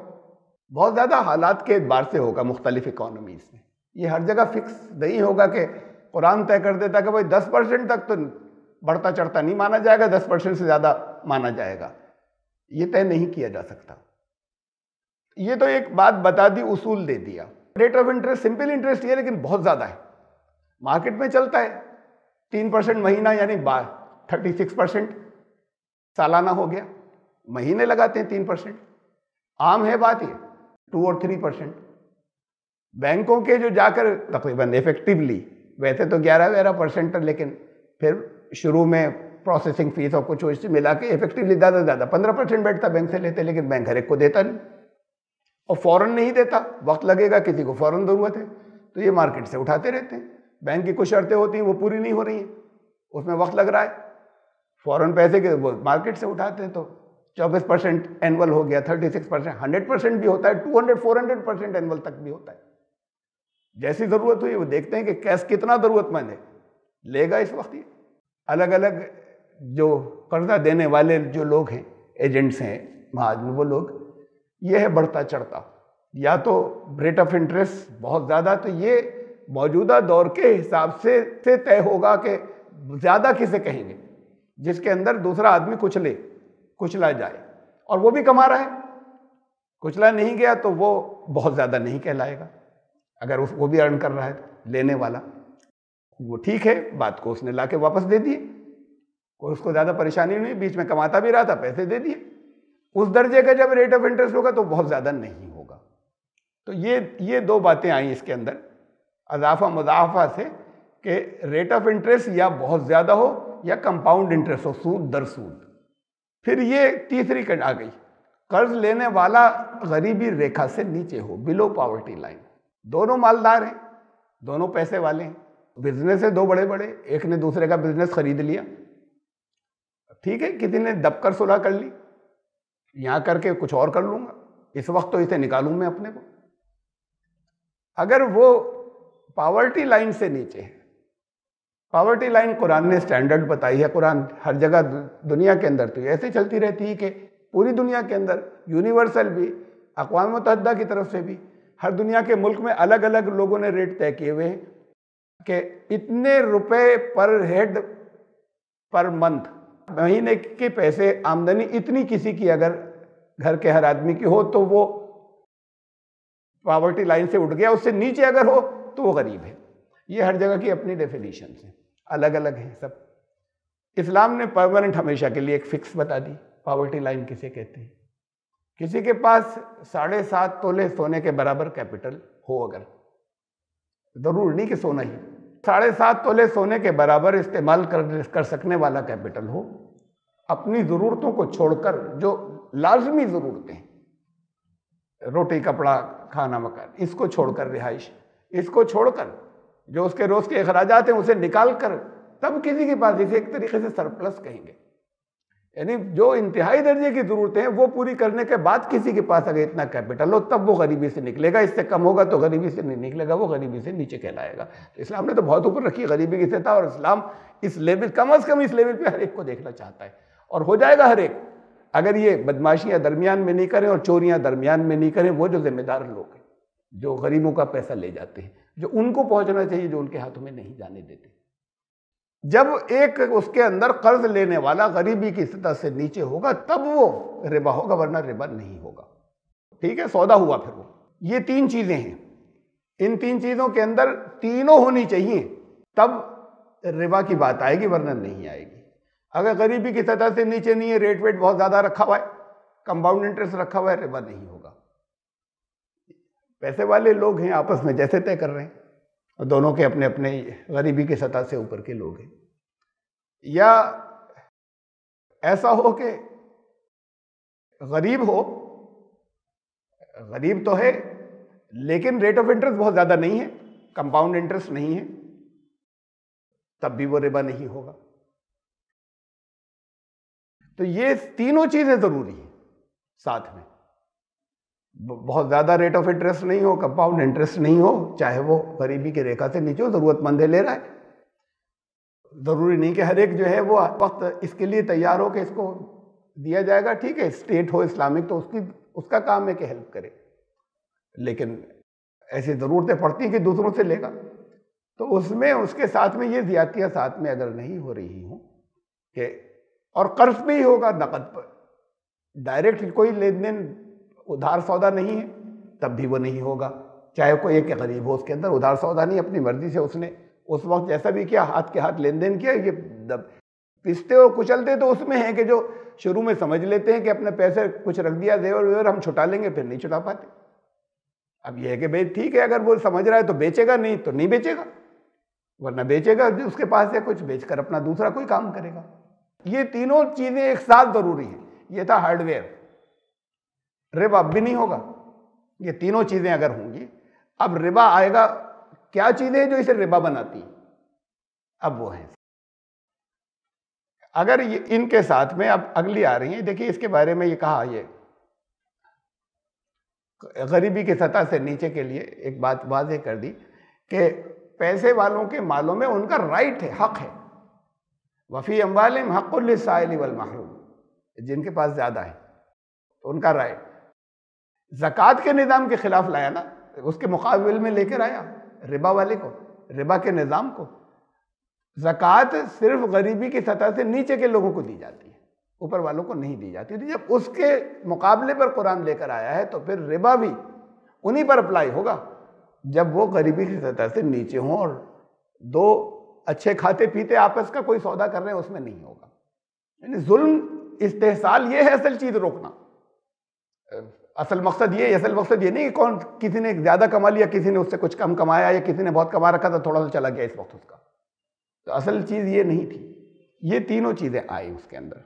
बहुत ज़्यादा हालात के एतबार से होगा मुख्तलिफ इकानमीज में ये हर जगह फिक्स नहीं होगा कि कुरान तय कर देता कि भाई दस परसेंट तक तो बढ़ता चढ़ता नहीं माना जाएगा दस परसेंट से ज़्यादा माना जाएगा ये तय नहीं किया जा सकता ये तो एक बात बता दी उसूल दे दिया rate of interest simple interest ये लेकिन बहुत ज़्यादा है मार्केट में चलता है तीन परसेंट महीना यानी थर्टी सिक्स परसेंट सालाना हो गया महीने लगाते हैं तीन परसेंट आम है बात ये टू और थ्री परसेंट बैंकों के जो जाकर तकरीबन इफेक्टिवली वैसे तो ग्यारह ग्यारह परसेंट लेकिन फिर शुरू में प्रोसेसिंग फीस और कुछ मिला के इफेक्टिवली ज़्यादा से ज़्यादा पंद्रह परसेंट बैठता बैंक से लेते लेकिन बैंक हर एक को देता नहीं और फ़ौरन नहीं देता वक्त लगेगा किसी को फ़ौरन ज़रूरत है तो ये मार्केट से उठाते रहते हैं बैंक की कुछ शर्तें होती हैं वो पूरी नहीं हो रही हैं उसमें वक्त लग रहा है फ़ौरन पैसे के वो मार्केट से उठाते हैं तो चौबीस परसेंट एनअल हो गया thirty six percent hundred percent भी होता है two hundred four hundred percent annual तक भी होता है जैसी ज़रूरत हुई वो देखते हैं कि कैश कितना ज़रूरतमंद है लेगा इस वक्त ये अलग अलग जो कर्जा देने वाले जो लोग हैं एजेंट्स हैं महाजन वो लोग ये है बढ़ता चढ़ता या तो रेट ऑफ इंटरेस्ट बहुत ज़्यादा तो ये मौजूदा दौर के हिसाब से से तय होगा कि ज़्यादा किसे कहेंगे जिसके अंदर दूसरा आदमी कुचले कुचला जाए और वो भी कमा रहा है कुचला नहीं गया तो वो बहुत ज़्यादा नहीं कहलाएगा अगर उस वो भी अर्न कर रहा है तो लेने वाला वो ठीक है बात को उसने ला के वापस दे दिए कोई उसको ज़्यादा परेशानी नहीं बीच में कमाता भी रहा था पैसे दे दिए उस दर्जे का जब रेट ऑफ इंटरेस्ट होगा तो बहुत ज़्यादा नहीं होगा तो ये ये दो बातें आई इसके अंदर अजाफा मुदाफा से कि रेट ऑफ इंटरेस्ट या बहुत ज़्यादा हो या कंपाउंड इंटरेस्ट हो सूद दर सूद फिर ये तीसरी कंड आ गई कर्ज लेने वाला गरीबी रेखा से नीचे हो बिलो पावर्टी लाइन दोनों मालदार हैं दोनों पैसे वाले हैं बिजनेस है दो बड़े बड़े एक ने दूसरे का बिजनेस खरीद लिया ठीक है किसी ने दबकर सुलह कर ली यहाँ करके कुछ और कर लूँगा इस वक्त तो इसे निकालू मैं अपने को अगर वो पावर्टी लाइन से नीचे है पावर्टी लाइन कुरान ने स्टैंडर्ड बताई है कुरान हर जगह दुनिया के अंदर तो ऐसे चलती रहती है कि पूरी दुनिया के अंदर यूनिवर्सल भी अकवा मतहदा की तरफ से भी हर दुनिया के मुल्क में अलग अलग लोगों ने रेट तय किए हुए हैं कि इतने रुपए पर हेड पर मंथ महीने के पैसे आमदनी इतनी किसी की अगर घर के हर आदमी की हो तो वो पावर्टी लाइन से उठ गया उससे नीचे अगर हो तो वो गरीब है ये हर जगह की अपनी डेफिनेशन है अलग अलग है सब इस्लाम ने परमानेंट हमेशा के लिए एक फिक्स बता दी पावर्टी लाइन किसे कहते हैं किसी के पास साढ़े सात तोले सोने के बराबर कैपिटल हो अगर ज़रूर नहीं कि सोना ही साढ़े सात तोले सोने के बराबर इस्तेमाल कर कर सकने वाला कैपिटल हो अपनी ज़रूरतों को छोड़कर जो लाजमी ज़रूरतें रोटी कपड़ा खाना मकान इसको छोड़कर रिहाइश इसको छोड़कर जो उसके रोज़ के अखराज हैं उसे निकाल कर तब किसी के पास इसे एक तरीके से सरप्लस कहेंगे यानी जो इंतहाई दर्जे की ज़रूरतें हैं वो पूरी करने के बाद किसी के पास अगर इतना कैपिटल हो तब वो गरीबी से निकलेगा इससे कम होगा तो गरीबी से नहीं निकलेगा वो गरीबी से नीचे कहलाएगा तो इस्लाम ने तो बहुत ऊपर रखी है गरीबी की सतह और इस्लाम इस लेवल कम अज़ कम इस लेवल पर हर एक को देखना चाहता है और हो जाएगा हर एक अगर ये बदमाशियाँ दरमियान में नहीं करें और चोरियाँ दरमियान में नहीं करें वो जो जिम्मेदार लोग हैं जो गरीबों का पैसा ले जाते हैं जो उनको पहुँचना चाहिए जो उनके हाथों में नहीं जाने देते जब एक उसके अंदर कर्ज लेने वाला गरीबी की सतह से नीचे होगा तब वो रिबा होगा वरना रिबा नहीं होगा ठीक है सौदा हुआ फिर वो ये तीन चीज़ें हैं इन तीन चीज़ों के अंदर तीनों होनी चाहिए तब रिबा की बात आएगी वरना नहीं आएगी अगर गरीबी की सतह से नीचे नहीं है रेट वेट बहुत ज़्यादा रखा हुआ है कंपाउंड इंटरेस्ट रखा हुआ है रिबा नहीं होगा पैसे वाले लोग हैं आपस में जैसे तय कर रहे हैं और दोनों के अपने अपने गरीबी की सतह से ऊपर के लोग हैं या ऐसा हो कि गरीब हो गरीब तो है लेकिन रेट ऑफ इंटरेस्ट बहुत ज़्यादा नहीं है कंपाउंड इंटरेस्ट नहीं है तब भी वो रेबा नहीं होगा तो ये तीनों चीज़ें ज़रूरी हैं साथ में बहुत ज़्यादा रेट ऑफ इंटरेस्ट नहीं हो कंपाउंड इंटरेस्ट नहीं हो चाहे वो गरीबी की रेखा से नीचे हो ज़रूरतमंदे ले रहा है ज़रूरी नहीं कि हर एक जो है वो वक्त इसके लिए तैयार हो कि इसको दिया जाएगा ठीक है स्टेट हो इस्लामिक तो उसकी उसका काम है कि हेल्प करे लेकिन ऐसी ज़रूरतें पड़ती हैं कि दूसरों से लेगा तो उसमें उसके साथ में ये ज्यादतियाँ साथ में अगर नहीं हो रही हूँ कि और कर्ज भी होगा नकद पर डायरेक्ट कोई लेन देन उधार सौदा नहीं है तब भी वो नहीं होगा चाहे कोई एक गरीब हो उसके अंदर उधार सौदा नहीं अपनी मर्जी से उसने उस वक्त जैसा भी किया हाथ के हाथ लेन देन किया ये पिसते और कुचलते तो उसमें है कि जो शुरू में समझ लेते हैं कि अपने पैसे कुछ रख दिया जेवर वेवर हम छुटा लेंगे फिर नहीं छुटा पाते अब यह है कि भाई ठीक है अगर वो समझ रहा है तो बेचेगा नहीं तो नहीं बेचेगा वरना बेचेगा उसके पास है कुछ बेचकर अपना दूसरा कोई काम करेगा ये तीनों चीज़ें एक साथ ज़रूरी हैं ये था हार्डवेयर रिबा भी नहीं होगा ये तीनों चीज़ें अगर होंगी अब रिबा आएगा क्या चीज़ें जो इसे रिबा बनाती हैं अब वो हैं अगर ये इनके साथ में अब अगली आ रही है देखिए इसके बारे में ये कहा ये गरीबी की सतह से नीचे के लिए एक बात वाजे कर दी कि पैसे वालों के मालों में उनका राइट है हक है वफ़ी अम्बाल हक़ुल्लिस साइल महरूम जिनके पास ज़्यादा है तो उनका राइट ज़क़़त के निज़ाम के ख़िलाफ़ लाया ना उसके मुकाबले में लेकर आया रिबा वाले को रिबा के निज़ाम को ज़क़़त सिर्फ गरीबी की सतह से नीचे के लोगों को दी जाती है ऊपर वालों को नहीं दी जाती तो जब उसके मुकाबले पर कुरान लेकर आया है तो फिर रिबा भी उन्हीं पर अप्लाई होगा जब वो गरीबी की सतह से नीचे हों और दो अच्छे खाते पीते आपस का कोई सौदा कर रहे हैं उसमें नहीं होगा यानी जुल्म इस्तेसाल ये है असल चीज़ रोकना असल मकसद ये असल मकसद ये नहीं कि कौन किसी ने ज़्यादा कमा लिया किसी ने उससे कुछ कम कमाया या किसी ने बहुत कमा रखा था थोड़ा सा चला गया इस वक्त उसका तो असल चीज़ ये नहीं थी ये तीनों चीज़ें आई उसके अंदर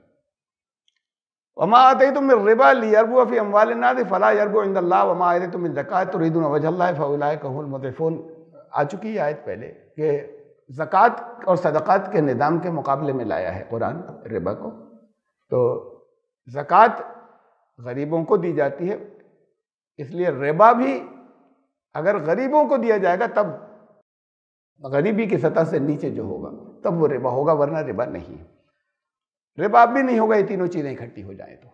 वमा आते तुम रिबा लियरबू फी अम्वाल नाद फ़ला यरबू इंदल्ला वमा आते तुम ज़क़़त तो रीदन वजल्ला मतफ़ोन आ चुकी है आयत पहले कि ज़क़़त और सदक़ात के निज़ाम के मुकाबले में लाया है कुरान रिबा को तो ज़क़़त गरीबों को दी जाती है इसलिए रेबा भी अगर गरीबों को दिया जाएगा तब गरीबी की सतह से नीचे जो होगा तब वो रेबा होगा वरना रिबा नहीं है रिबा भी नहीं होगा ये तीनों चीज़ें इकट्ठी हो जाए तो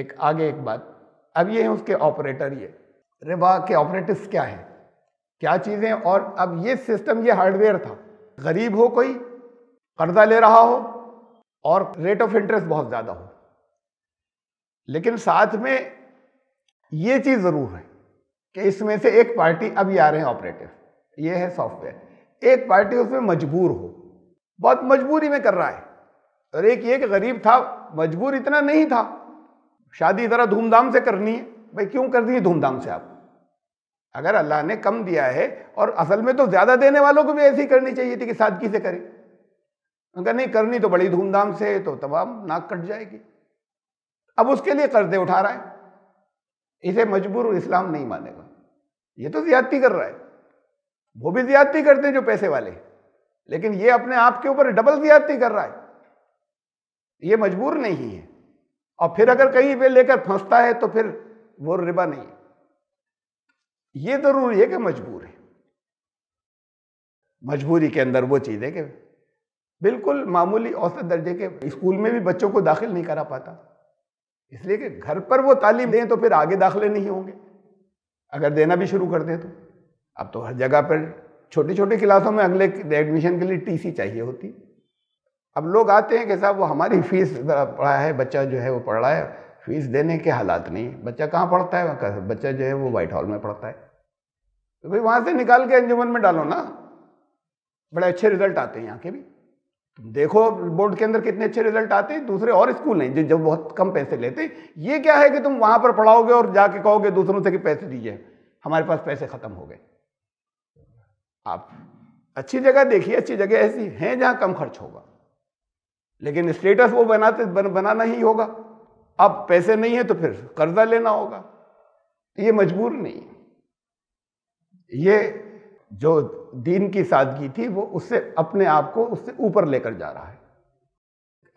एक आगे एक बात अब ये है उसके ऑपरेटर ये रेबा के ऑपरेटर्स क्या हैं क्या चीज़ें और अब ये सिस्टम ये हार्डवेयर था गरीब हो कोई कर्जा ले रहा हो और रेट ऑफ इंटरेस्ट बहुत ज़्यादा हो लेकिन साथ में ये चीज़ ज़रूर है कि इसमें से एक पार्टी अब आ रहे हैं ऑपरेटिव ये है सॉफ्टवेयर एक पार्टी उसमें मजबूर हो बहुत मजबूरी में कर रहा है और एक ये कि गरीब था मजबूर इतना नहीं था शादी ज़रा धूमधाम से करनी है भाई क्यों कर दी धूमधाम से आप अगर अल्लाह ने कम दिया है और असल में तो ज़्यादा देने वालों को भी ऐसी करनी चाहिए थी कि सादगी से करें अगर नहीं करनी तो बड़ी धूमधाम से तो तमाम नाक कट जाएगी अब उसके लिए कर्जे उठा रहा है इसे मजबूर इस्लाम नहीं मानेगा ये तो ज्यादती कर रहा है वो भी ज्यादती करते हैं जो पैसे वाले लेकिन ये अपने आप के ऊपर डबल ज्यादती कर रहा है ये मजबूर नहीं है और फिर अगर कहीं पे लेकर फंसता है तो फिर वो रिबा नहीं ये जरूरी है कि मजबूर है मजबूरी के अंदर वो चीज़ है कि बिल्कुल मामूली औसत दर्जे के स्कूल में भी बच्चों को दाखिल नहीं करा पाता इसलिए कि घर पर वो तालीम दें तो फिर आगे दाखिले नहीं होंगे अगर देना भी शुरू कर दें तो अब तो हर जगह पर छोटी छोटी क्लासों में अगले एडमिशन के लिए टीसी चाहिए होती अब लोग आते हैं कि साहब वो हमारी फीस पढ़ा है बच्चा जो है वो पढ़ रहा है फीस देने के हालात नहीं बच्चा कहाँ पढ़ता है बच्चा जो है वो वाइट हॉल में पढ़ता है तो भाई वहाँ से निकाल के अंजुमन में डालो ना बड़े अच्छे रिजल्ट आते हैं यहाँ के भी तुम देखो बोर्ड के अंदर कितने अच्छे रिजल्ट आते हैं दूसरे और स्कूल हैं जो जब बहुत कम पैसे लेते हैं ये क्या है कि तुम वहाँ पर पढ़ाओगे और जाके कहोगे दूसरों से कि पैसे दीजिए हमारे पास पैसे ख़त्म हो गए आप अच्छी जगह देखिए अच्छी जगह ऐसी हैं जहाँ कम खर्च होगा लेकिन स्टेटस वो बनाते बन, बनाना ही होगा अब पैसे नहीं है तो फिर कर्जा लेना होगा तो ये मजबूर नहीं है ये जो दीन की सादगी थी वो उससे अपने आप को उससे ऊपर लेकर जा रहा है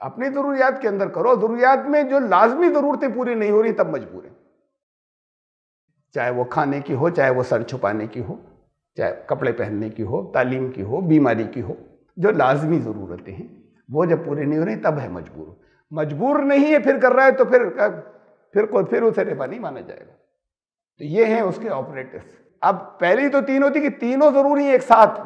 अपनी ज़रूरियात के अंदर करो ज़रूरियात में जो लाजमी ज़रूरतें पूरी नहीं हो रही तब मजबूर है चाहे वो खाने की हो चाहे वो सर छुपाने की हो चाहे कपड़े पहनने की हो तालीम की हो बीमारी की हो जो लाजमी ज़रूरतें हैं वो जब पूरी नहीं हो रही तब है मजबूर मजबूर नहीं है फिर कर रहा है तो फिर फिर को फिर उसे रेपा नहीं माना जाएगा तो ये हैं उसके ऑपरेटर्स अब पहली तो तीन होती कि तीनों जरूरी एक साथ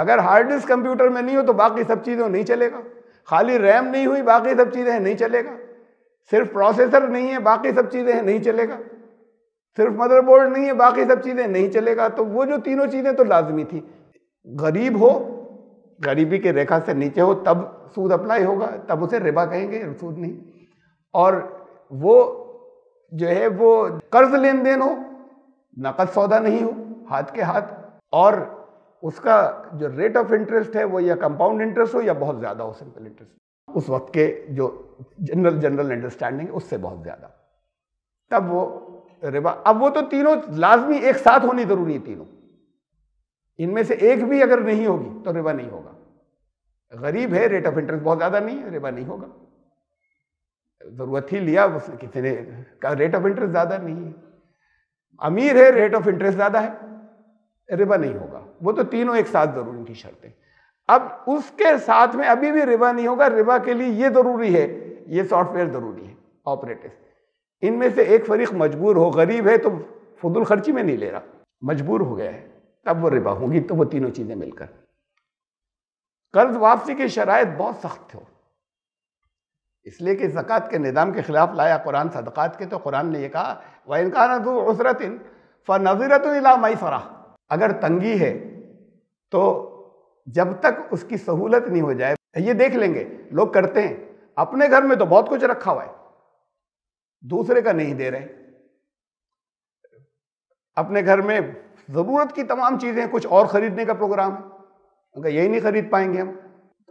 अगर हार्ड डिस्क कंप्यूटर में नहीं हो तो बाकी सब चीज़ों नहीं चलेगा खाली रैम नहीं हुई बाकी सब चीज़ें नहीं चलेगा सिर्फ प्रोसेसर नहीं है बाकी सब चीज़ें नहीं चलेगा सिर्फ मदरबोर्ड नहीं है बाकी सब चीज़ें नहीं चलेगा तो वो जो तीनों चीज़ें तो लाजमी थी गरीब हो गरीबी के रेखा से नीचे हो तब सूद अप्लाई होगा तब उसे रिबा कहेंगे सूद नहीं और वो जो है वो कर्ज लेन देन हो नकद सौदा नहीं हो हाथ के हाथ और उसका जो रेट ऑफ इंटरेस्ट है वो या कंपाउंड इंटरेस्ट हो या बहुत ज़्यादा हो सिंपल इंटरेस्ट उस वक्त के जो जनरल जनरल अंडरस्टैंडिंग उससे बहुत ज़्यादा तब वो रिवा अब वो तो तीनों लाजमी एक साथ होनी ज़रूरी है तीनों इनमें से एक भी अगर नहीं होगी तो रिवा नहीं होगा गरीब है रेट ऑफ इंटरेस्ट बहुत ज़्यादा नहीं है रिवा नहीं होगा ज़रूरत ही लिया उसने किसी ने रेट ऑफ इंटरेस्ट ज़्यादा नहीं है अमीर है रेट ऑफ इंटरेस्ट ज़्यादा है रिबा नहीं होगा वो तो तीनों एक साथ ज़रूर शर्त शर्तें अब उसके साथ में अभी भी रिबा नहीं होगा रिबा के लिए ये ज़रूरी है ये सॉफ्टवेयर ज़रूरी है ऑपरेटिव इनमें से एक फरीक मजबूर हो गरीब है तो फजूल खर्ची में नहीं ले रहा मजबूर हो गया है तब वो रिबा होगी तो वो तीनों चीज़ें मिलकर कर्ज वापसी की शराय बहुत सख्त हो इसलिए कि ज़क़़त के निज़ाम के ख़िलाफ़ लाया कुरान सदक़ात के तो कुरान ने यह कहा व इनकान तो उसरतिन फ़ नज़रत अगर तंगी है तो जब तक उसकी सहूलत नहीं हो जाए ये देख लेंगे लोग करते हैं अपने घर में तो बहुत कुछ रखा हुआ है दूसरे का नहीं दे रहे अपने घर में ज़रूरत की तमाम चीज़ें कुछ और ख़रीदने का प्रोग्राम है उनका यही नहीं ख़रीद पाएंगे हम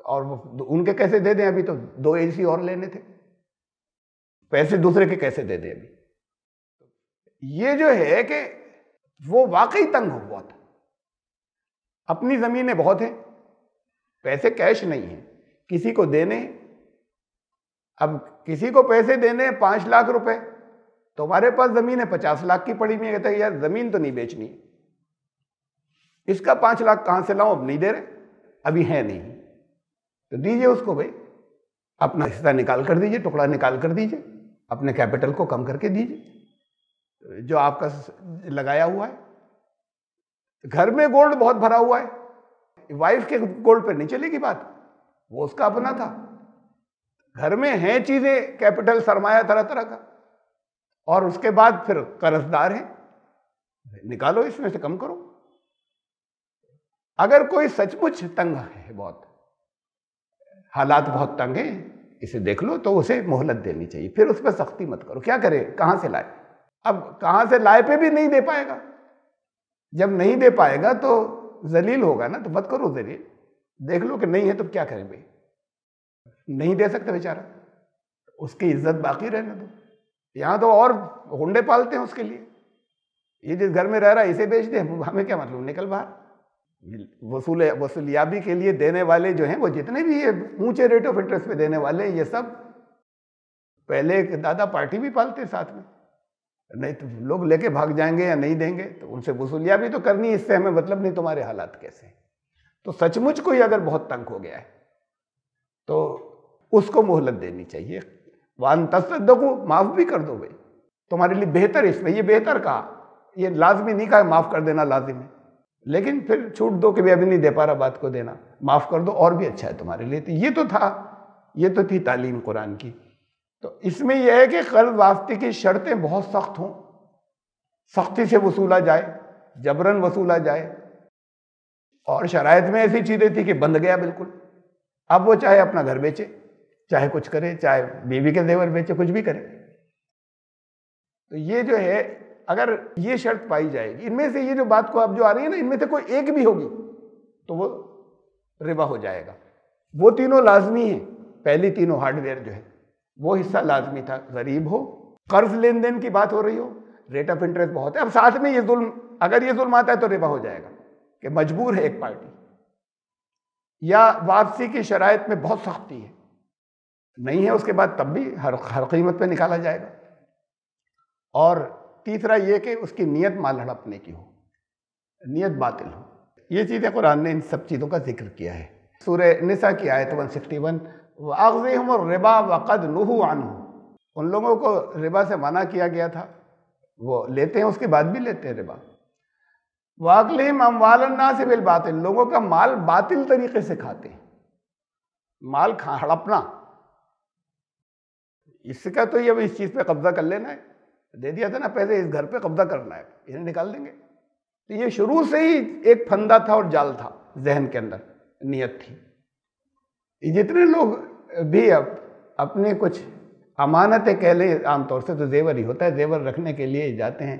और उनके कैसे दे दें अभी तो दो एसी और लेने थे पैसे दूसरे के कैसे दे दें अभी ये जो है कि वो वाकई तंग हो हुआ था अपनी ज़मीनें बहुत हैं पैसे कैश नहीं हैं किसी को देने अब किसी को पैसे देने पाँच लाख रुपए तो हमारे पास ज़मीन है पचास लाख की पड़ी हुई कहता है यार ज़मीन तो नहीं बेचनी इसका पाँच लाख कहाँ से लाऊं अब नहीं दे रहे अभी है नहीं तो दीजिए उसको भाई अपना हिस्सा निकाल कर दीजिए टुकड़ा निकाल कर दीजिए अपने कैपिटल को कम करके दीजिए जो आपका लगाया हुआ है घर में गोल्ड बहुत भरा हुआ है वाइफ के गोल्ड पर नहीं चलेगी बात वो उसका अपना था घर में हैं चीज़ें कैपिटल सरमाया तरह तरह का और उसके बाद फिर कर्जदार हैं निकालो इसमें से कम करो अगर कोई सचमुच तंग है बहुत हालात बहुत तंग हैं इसे देख लो तो उसे मोहलत देनी चाहिए फिर उस पर सख्ती मत करो क्या करे कहाँ से लाए अब कहाँ से लाए पे भी नहीं दे पाएगा जब नहीं दे पाएगा तो जलील होगा ना तो मत करो जलील देख लो कि नहीं है तो क्या करें भाई नहीं दे सकते बेचारा उसकी इज्जत बाकी रहने दो यहाँ तो और होंडे पालते हैं उसके लिए ये जिस घर में रह रहा है इसे बेच दे हमें क्या मतलब निकल बाहर वसूल वसूलियाबी के लिए देने वाले जो हैं वो जितने भी ये ऊंचे रेट ऑफ इंटरेस्ट पे देने वाले ये सब पहले दादा पार्टी भी पालते साथ में नहीं तो लोग लेके भाग जाएंगे या नहीं देंगे तो उनसे वसूलियाबी तो करनी है इससे हमें मतलब नहीं तुम्हारे हालात कैसे तो सचमुच कोई अगर बहुत तंग हो गया है तो उसको मोहलत देनी चाहिए वान तस्तको माफ़ भी कर दो भाई तुम्हारे लिए बेहतर इसमें ये बेहतर कहा ये लाजमी नहीं कहा माफ़ कर देना लाजिम है लेकिन फिर छूट दो कि भाई अभी नहीं दे पा रहा बात को देना माफ़ कर दो और भी अच्छा है तुम्हारे लिए तो ये तो था ये तो थी तालीम कुरान की तो इसमें यह है कि कर्ज वाफ्ते की शर्तें बहुत सख्त हों सख्ती से वसूला जाए जबरन वसूला जाए और शरायत में ऐसी चीज़ें थी कि बंद गया बिल्कुल अब वो चाहे अपना घर बेचे चाहे कुछ करे चाहे बीवी के देवर बेचे कुछ भी करे तो ये जो है अगर ये शर्त पाई जाएगी इनमें से ये जो बात को आप जो आ रही है ना इनमें से कोई एक भी होगी तो वो रिबा हो जाएगा वो तीनों लाजमी हैं पहली तीनों हार्डवेयर जो है वो हिस्सा लाजमी था गरीब हो कर्ज लेन देन की बात हो रही हो रेट ऑफ इंटरेस्ट बहुत है अब साथ में ये जुल्म अगर ये जुल्म आता है तो रिबा हो जाएगा कि मजबूर है एक पार्टी या वापसी की शराय में बहुत सख्ती है नहीं है उसके बाद तब भी हर हर कीमत पर निकाला जाएगा और तीसरा ये कि उसकी नीयत माल हड़पने की हो नीयत बातिल हो ये चीज़ें कुरान ने इन सब चीज़ों का जिक्र किया है सूर्य निसा की आयत वन सिक्सटी वन वागज़म और रिबा वक़द नुहू आन उन लोगों को रिबा से मना किया गया था वो लेते हैं उसके बाद भी लेते हैं रिबा वाकलिम ना से बिल बातिल लोगों का माल बातिल तरीके से खाते हैं माल खा हड़पना इसका तो ये इस चीज़ पे कब्ज़ा कर लेना है दे दिया था ना पैसे इस घर पे कब्जा करना है इन्हें निकाल देंगे तो ये शुरू से ही एक फंदा था और जाल था जहन के अंदर नीयत थी जितने लोग भी अब अपने कुछ अमानतें कह लें आमतौर से तो जेवर ही होता है जेवर रखने के लिए जाते हैं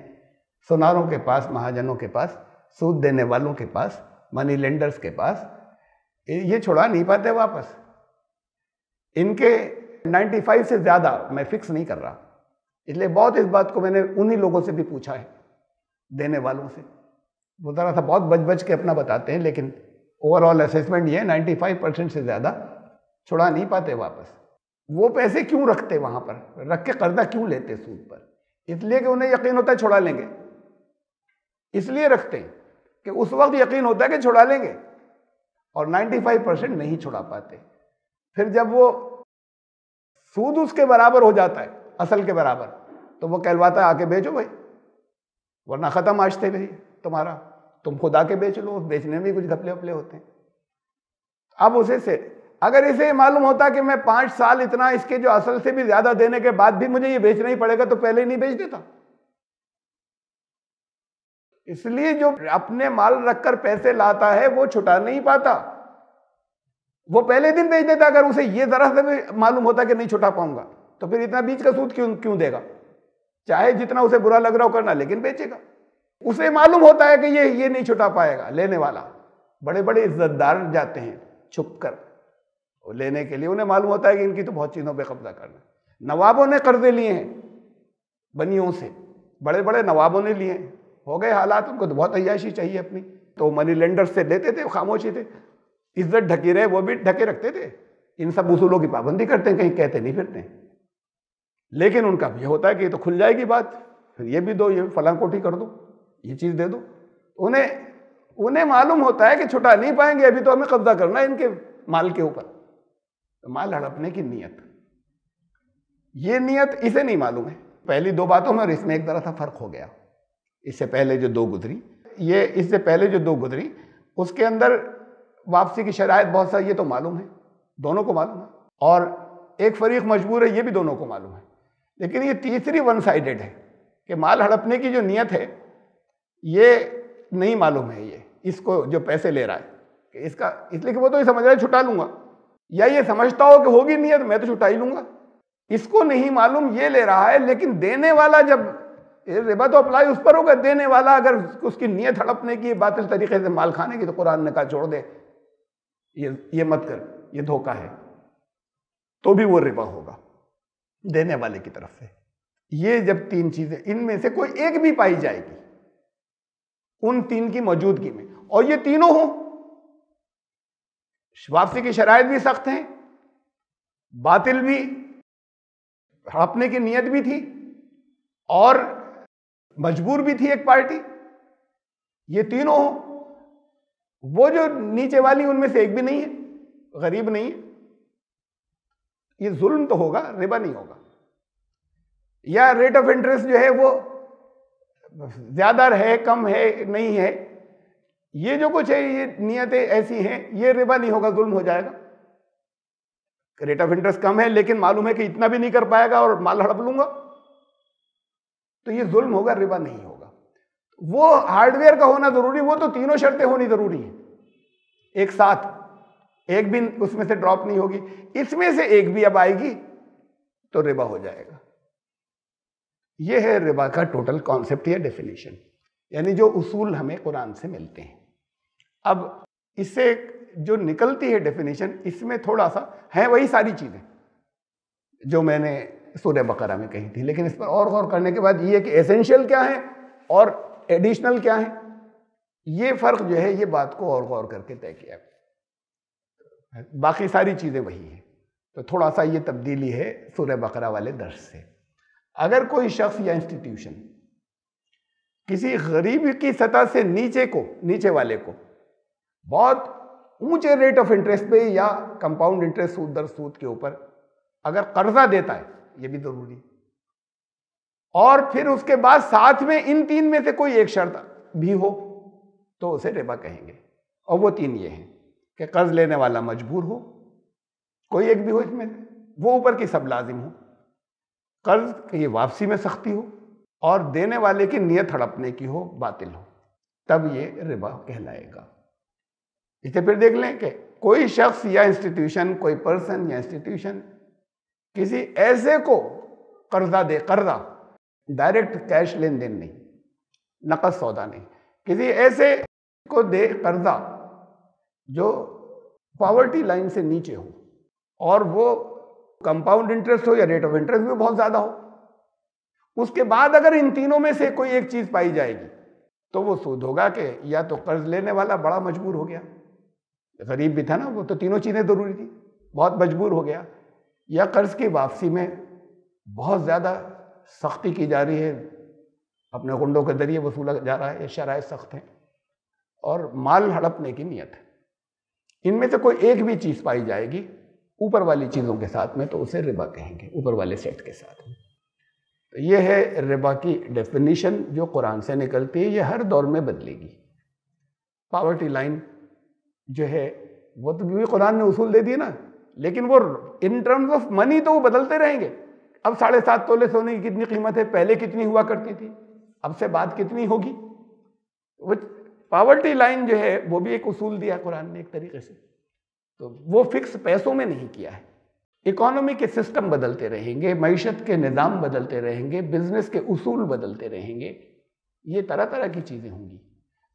सोनारों के पास महाजनों के पास सूद देने वालों के पास मनी लेंडर्स के पास ये छुड़ा नहीं पाते वापस इनके 95 से ज़्यादा मैं फिक्स नहीं कर रहा इसलिए बहुत इस बात को मैंने उन्हीं लोगों से भी पूछा है देने वालों से वो ज़रा सा बहुत बच बच के अपना बताते हैं लेकिन ओवरऑल असेसमेंट ये नाइन्टी फाइव परसेंट से ज़्यादा छुड़ा नहीं पाते वापस वो पैसे क्यों रखते वहाँ पर रख के कर्जा क्यों लेते सूद पर इसलिए कि उन्हें यकीन होता है छुड़ा लेंगे इसलिए रखते हैं कि उस वक्त यकीन होता है कि छुड़ा लेंगे और 95 परसेंट नहीं छुड़ा पाते फिर जब वो सूद उसके बराबर हो जाता है असल के बराबर तो वो कहलवाता है आके बेचो भाई वरना ख़त्म आज थे भाई तुम्हारा तुम खुद आके बेच लो बेचने में कुछ घपले वपले होते हैं अब उसे से अगर इसे मालूम होता कि मैं पाँच साल इतना इसके जो असल से भी ज़्यादा देने के बाद भी मुझे ये बेचना ही पड़ेगा तो पहले ही नहीं बेच देता इसलिए जो अपने माल रखकर पैसे लाता है वो छुटा नहीं पाता वो पहले दिन बेच देता अगर उसे ये जरा से भी मालूम होता कि नहीं छुटा पाऊंगा तो फिर इतना बीज का सूद क्यों क्यों देगा चाहे जितना उसे बुरा लग रहा हो करना लेकिन बेचेगा उसे मालूम होता है कि ये ये नहीं छुटा पाएगा लेने वाला बड़े बड़े इज्जतदार जाते हैं छुप कर और लेने के लिए उन्हें मालूम होता है कि इनकी तो बहुत चीज़ों पर कब्जा करना नवाबों ने कर्जे लिए हैं बनियों से बड़े बड़े नवाबों ने लिए हैं हो गए हालात उनको तो बहुत अयाशी चाहिए अपनी तो मनी लेंडर से लेते थे खामोशी थे इज्जत ढकी रहे वो भी ढके रखते थे इन सब उसूलों की पाबंदी करते हैं कहीं कहते नहीं फिरते हैं लेकिन उनका ये होता है कि ये तो खुल जाएगी बात फिर ये भी दो ये फलां कोठी कर दो ये चीज़ दे दो उन्हें उन्हें मालूम होता है कि छुटा नहीं पाएंगे अभी तो हमें कब्जा करना है इनके माल के ऊपर तो माल हड़पने की नीयत ये नीयत इसे नहीं मालूम है पहली दो बातों में और इसमें एक तरह सा फर्क हो गया इससे पहले जो दो गुजरी ये इससे पहले जो दो गुजरी उसके अंदर वापसी की शराय बहुत सारी ये तो मालूम है दोनों को मालूम है और एक फरीक मजबूर है ये भी दोनों को मालूम है लेकिन ये तीसरी वन साइडेड है कि माल हड़पने की जो नीयत है ये नहीं मालूम है ये इसको जो पैसे ले रहा है कि इसका इसलिए कि वो तो ये समझ रहा है छुटा लूँगा या ये समझता हो कि होगी नीयत मैं तो छुटा ही लूँगा इसको नहीं मालूम ये ले रहा है लेकिन देने वाला जब रिबा तो अप्लाई उस पर होगा देने वाला अगर उसकी नीयत हड़पने की बातिल तरीके से माल खाने की तो कुरान ने कहा छोड़ दे ये ये मत कर ये धोखा है तो भी वो रिबा होगा देने वाले की तरफ से ये जब तीन चीजें इनमें से कोई एक भी पाई जाएगी उन तीन की मौजूदगी में और ये तीनों हो वापसी की शराय भी सख्त हैं बातिल भी हड़पने की नीयत भी थी और मजबूर भी थी एक पार्टी ये तीनों हो वो जो नीचे वाली उनमें से एक भी नहीं है गरीब नहीं है ये जुल्म तो होगा रिबा नहीं होगा या रेट ऑफ इंटरेस्ट जो है वो ज़्यादा है कम है नहीं है ये जो कुछ है ये नियतें ऐसी हैं ये रिबा नहीं होगा जुल्म हो जाएगा रेट ऑफ इंटरेस्ट कम है लेकिन मालूम है कि इतना भी नहीं कर पाएगा और माल हड़प लूंगा तो ये जुल्म होगा रिबा नहीं होगा वो हार्डवेयर का होना ज़रूरी वो तो तीनों शर्तें होनी ज़रूरी है एक साथ एक भी उसमें से ड्रॉप नहीं होगी इसमें से एक भी अब आएगी तो रिबा हो जाएगा यह है रिबा का टोटल कॉन्सेप्ट या डेफिनेशन यानी जो उसूल हमें कुरान से मिलते हैं अब इससे जो निकलती है डेफिनेशन इसमें थोड़ा सा है वही सारी चीज़ें जो मैंने सूर्य बकरा में कही थी लेकिन इस पर और गौर करने के बाद ये कि एसेंशियल क्या है और एडिशनल क्या है ये फ़र्क जो है ये बात को और गौर करके तय किया बाकी सारी चीज़ें वही है तो थोड़ा सा ये तब्दीली है सूर्य बकरा वाले दर्श से अगर कोई शख्स या इंस्टीट्यूशन किसी गरीब की सतह से नीचे को नीचे वाले को बहुत ऊंचे रेट ऑफ इंटरेस्ट पे या कंपाउंड इंटरेस्ट सूद दर सूद के ऊपर अगर कर्जा देता है ये भी ज़रूरी और फिर उसके बाद साथ में इन तीन में से कोई एक शर्त भी हो तो उसे रेबा कहेंगे और वो तीन ये हैं कि कर्ज लेने वाला मजबूर हो कोई एक भी हो इसमें वो ऊपर की सब लाजिम हो कर्ज की वापसी में सख्ती हो और देने वाले की नीयत हड़पने की हो बातिल हो तब ये रिबा कहलाएगा इसे फिर देख लें कि कोई शख्स या इंस्टीट्यूशन कोई पर्सन या इंस्टीट्यूशन किसी ऐसे को कर्जा दे कर्जा डायरेक्ट कैश लेन देन नहीं नकद सौदा नहीं किसी ऐसे को दे कर्जा जो पॉवर्टी लाइन से नीचे हो और वो कंपाउंड इंटरेस्ट हो या रेट ऑफ इंटरेस्ट भी बहुत ज़्यादा हो उसके बाद अगर इन तीनों में से कोई एक चीज़ पाई जाएगी तो वो सूद होगा कि या तो कर्ज लेने वाला बड़ा मजबूर हो गया गरीब भी था ना वो तो तीनों चीज़ें ज़रूरी थी बहुत मजबूर हो गया या कर्ज की वापसी में बहुत ज़्यादा सख्ती की जा रही है अपने गुंडों के जरिए वसूला जा रहा है ये शराय सख्त हैं और माल हड़पने की नीयत है इनमें से कोई एक भी चीज़ पाई जाएगी ऊपर वाली चीज़ों के साथ में तो उसे रिबा कहेंगे ऊपर वाले सेट के साथ में तो यह है रिबा की डेफिनेशन जो कुरान से निकलती है यह हर दौर में बदलेगी पावर्टी लाइन जो है वो तो भी कुरान ने उसूल दे दिए ना लेकिन वो इन टर्म्स ऑफ मनी तो वो बदलते रहेंगे अब साढ़े सात तोले सोने की कितनी कीमत है पहले कितनी हुआ करती थी अब से बात कितनी होगी वो पावर्टी लाइन जो है वो भी एक उसूल दिया कुरान ने एक तरीके से तो वो फिक्स पैसों में नहीं किया है इकोनॉमी के सिस्टम बदलते रहेंगे मीशत के निज़ाम बदलते रहेंगे बिजनेस के उसूल बदलते रहेंगे ये तरह तरह की चीज़ें होंगी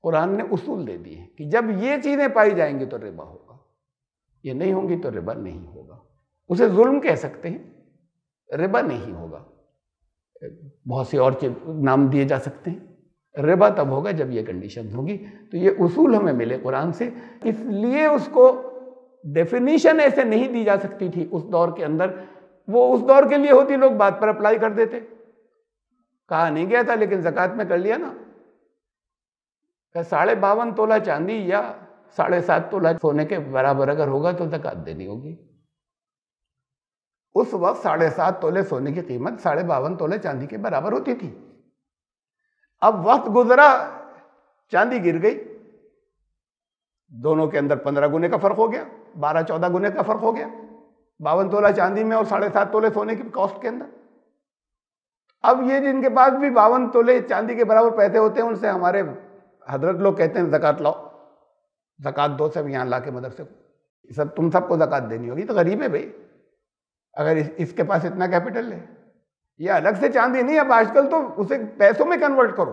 कुरान ने उसूल दे दिए कि जब ये चीज़ें पाई जाएंगी तो रिबा होगा ये नहीं होंगी तो रिबा नहीं होगा उसे जुल्म कह सकते हैं रिबा नहीं होगा बहुत से और के नाम दिए जा सकते हैं रिबा तब होगा जब ये कंडीशन होगी तो ये उसूल हमें मिले कुरान से इसलिए उसको डेफिनेशन ऐसे नहीं दी जा सकती थी उस दौर के अंदर वो उस दौर के लिए होती लोग बात पर अप्लाई कर देते कहा नहीं गया था लेकिन जक़ात में कर लिया ना साढ़े बावन तोला चांदी या साढ़े सात तोला सोने के बराबर अगर होगा तो जक़ात देनी होगी उस वक्त साढ़े सात तोले सोने की कीमत साढ़े बावन तोले चांदी के बराबर होती थी अब वक्त गुजरा चांदी गिर गई दोनों के अंदर पंद्रह गुने का फर्क हो गया बारह चौदह गुने का फर्क हो गया बावन तोला चांदी में और साढ़े सात तोले सोने की कॉस्ट के अंदर अब ये जिनके पास भी बावन तोले चांदी के बराबर पैसे होते हैं उनसे हमारे हजरत लोग कहते हैं जक़ात लाओ जक़ात दो सब यहाँ ला के मदरसे को सब तुम सबको जक़ात देनी होगी तो गरीब है भाई अगर इस, इसके पास इतना कैपिटल है ये अलग से चांदी नहीं अब आजकल तो उसे पैसों में कन्वर्ट करो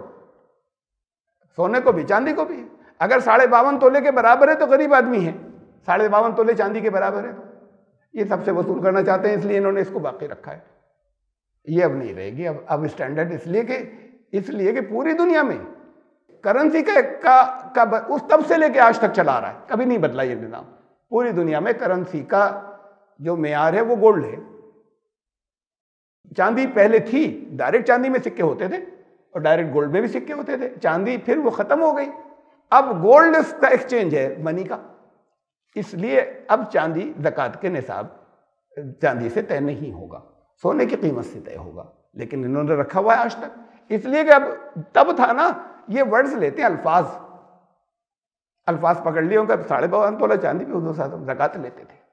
सोने को भी चांदी को भी अगर साढ़े बावन तोले के बराबर है तो गरीब आदमी है साढ़े बावन तोले चांदी के बराबर है तो। ये सबसे वसूल करना चाहते हैं इसलिए इन्होंने इसको बाकी रखा है ये अब नहीं रहेगी अब अब स्टैंडर्ड इसलिए कि इसलिए कि पूरी दुनिया में करेंसी का का, का उस तब से लेके आज तक चला रहा है कभी नहीं बदला ये निज़ाम पूरी दुनिया में करेंसी का जो मैार है वो गोल्ड है चांदी पहले थी डायरेक्ट चांदी में सिक्के होते थे और डायरेक्ट गोल्ड में भी सिक्के होते थे चांदी फिर वो ख़त्म हो गई अब गोल्ड का एक्सचेंज है मनी का इसलिए अब चांदी जक़ात के निसाब चांदी से तय नहीं होगा सोने की कीमत से तय होगा लेकिन इन्होंने रखा हुआ है आज तक इसलिए कि अब तब था ना ये वर्ड्स लेते हैं अल्फाज अल्फाज पकड़ लिए होंगे साढ़े बावन तोला चांदी पे जक़ात लेते थे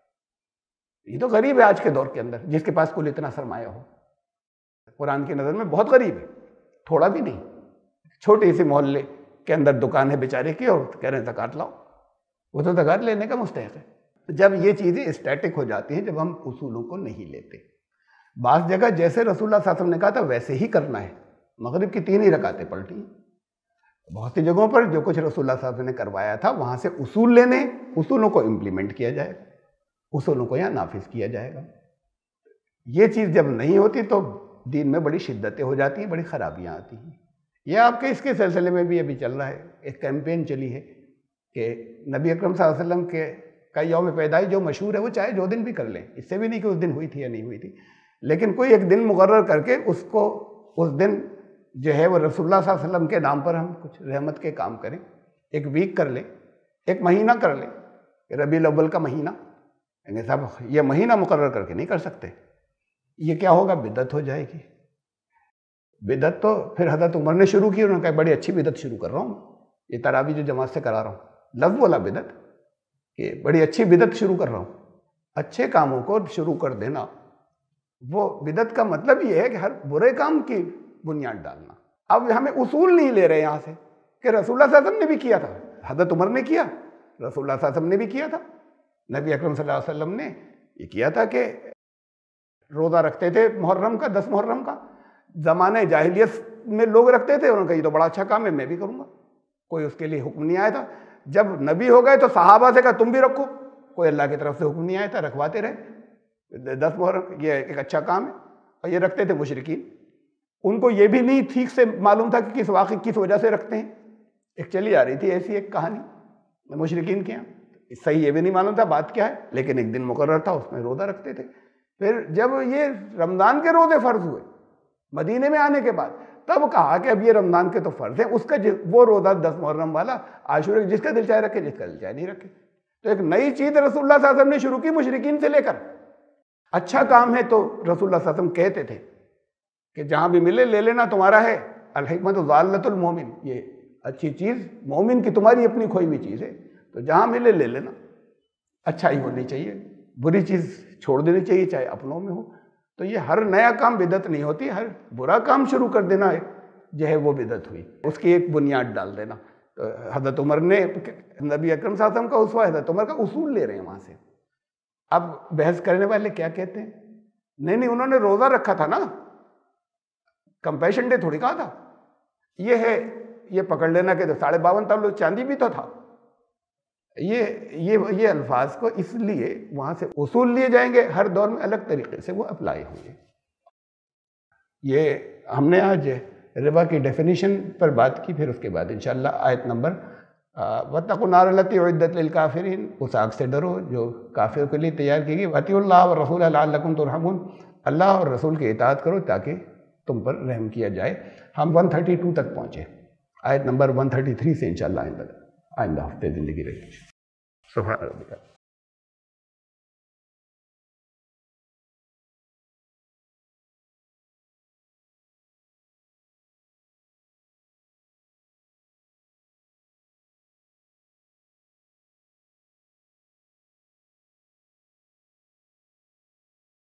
ये तो गरीब है आज के दौर के अंदर जिसके पास कुल इतना सरमाया हो कुरान की नज़र में बहुत गरीब है थोड़ा भी नहीं छोटे से मोहल्ले के अंदर दुकान है बेचारे की और कह रहे हैं जक़ात लाओ वो तो जक़ात लेने का मुस्तक है जब ये चीज़ें स्टैटिक हो जाती हैं जब हम उसूलों को नहीं लेते बास जगह जैसे रसूल साहब ने कहा था वैसे ही करना है मगरब की तीन ही रकातें पलटी बहुत सी जगहों पर जो कुछ रसूल साहब ने करवाया था वहाँ से उसूल लेने उसूलों को इम्प्लीमेंट किया जाएगा उसूलों को यहाँ नाफिज किया जाएगा ये चीज़ जब नहीं होती तो दिन में बड़ी शिद्दतें हो जाती हैं बड़ी ख़राबियाँ आती हैं यह आपके इसके सिलसिले में भी अभी चल रहा है एक कैंपेन चली है कि नबी अक्रम वसल्लम के का यौम पैदाई जो मशहूर है वो चाहे जो दिन भी कर लें इससे भी नहीं कि उस दिन हुई थी या नहीं हुई थी लेकिन कोई एक दिन मुकर करके उसको उस दिन जो है वो रसोल्ला वसल्लम के नाम पर हम कुछ रहमत के काम करें एक वीक कर लें एक महीना कर लें रबी अव्वल का महीना यानी साहब ये महीना मुकर करके नहीं कर सकते ये क्या होगा बिदत हो जाएगी बिदत तो फिर हजरत उमर ने शुरू की उन्होंने कहा बड़ी अच्छी बिदत शुरू कर रहा हूँ ये तरावी जो जमात से करा रहा हूँ लफ बोला बिदत कि बड़ी अच्छी बिदत शुरू कर रहा हूँ अच्छे कामों को शुरू कर देना वो बिदत का मतलब ये है कि हर बुरे काम की बुनियाद डालना अब हमें उसूल नहीं ले रहे यहाँ से कि रसूल वसम ने भी किया था हजरत उमर ने किया रसूल साजम ने भी किया था नबी अकरम सल्लल्लाहु अलैहि वसल्लम ने ये किया था कि रोज़ा रखते थे मुहर्रम का दस मुहर्रम का ज़माने जाहिलियत में लोग रखते थे उन्होंने कहा ये तो बड़ा अच्छा काम है मैं भी करूँगा कोई उसके लिए हुक्म नहीं आया था जब नबी हो गए तो साहबा से कहा तुम भी रखो कोई अल्लाह की तरफ से हुक्म नहीं आया था रखवाते रहे दस मुहर्रम ये एक अच्छा काम है और ये रखते थे मुशरकिन उनको ये भी नहीं ठीक से मालूम था कि किस वाक़ किस वजह से रखते हैं एक चली आ रही थी ऐसी एक कहानी मुशरकिन के यहाँ सही ये भी नहीं मालूम था बात क्या है लेकिन एक दिन मुकर था उसमें रोज़ा रखते थे फिर जब ये रमज़ान के रोज़े फ़र्ज हुए मदीने में आने के बाद तब कहा कि अब ये रमज़ान के तो फ़र्ज हैं उसका वो रोज़ा दस मुहर्रम वाला आशूर जिसका दिल चाहे रखे जिसका दिल चाहे नहीं रखे तो एक नई चीज़ रसोल्ला साहब ने शुरू की मुशरकिन से लेकर अच्छा काम है तो रसोल्ला साहब कहते थे कि जहाँ भी मिले ले लेना तुम्हारा है अलहमत ज़ालतुलमोमिन ये अच्छी चीज़ मोमिन की तुम्हारी अपनी खोई हुई चीज़ है तो जहाँ मिले ले लेना अच्छा ही होनी चाहिए बुरी चीज़ छोड़ देनी चाहिए चाहे अपनों में हो तो ये हर नया काम बिदत नहीं होती हर बुरा काम शुरू कर देना है जो है वो बिदत हुई उसकी एक बुनियाद डाल देना तो हजरत उमर ने नबी अक्रम साहब का उसवा हजरत उमर का उसूल ले रहे हैं वहाँ से अब बहस करने वाले क्या कहते हैं नहीं नहीं उन्होंने रोज़ा रखा था ना कंपेशन डे थोड़ी कहा था ये है ये पकड़ लेना कहते साढ़े बावन तब चांदी भी तो था ये ये ये अल्फाज को इसलिए वहाँ से उसूल लिए जाएंगे हर दौर में अलग तरीके से वो अप्लाई होंगे ये हमने आज रिबा की डेफिनेशन पर बात की फिर उसके बाद इन आयत नंबर वतकुनारलती उस आग से डरो जो काफिर के लिए तैयार की गई वतील्ला और रसूल अल्लाकुम अल्लाह और रसूल की इतात करो ताकि तुम पर रहम किया जाए हम 132 तक पहुँचे आयत नंबर 133 से इंशाल्लाह आइंदा aynı hafta edildi gerekir. Subhanallah.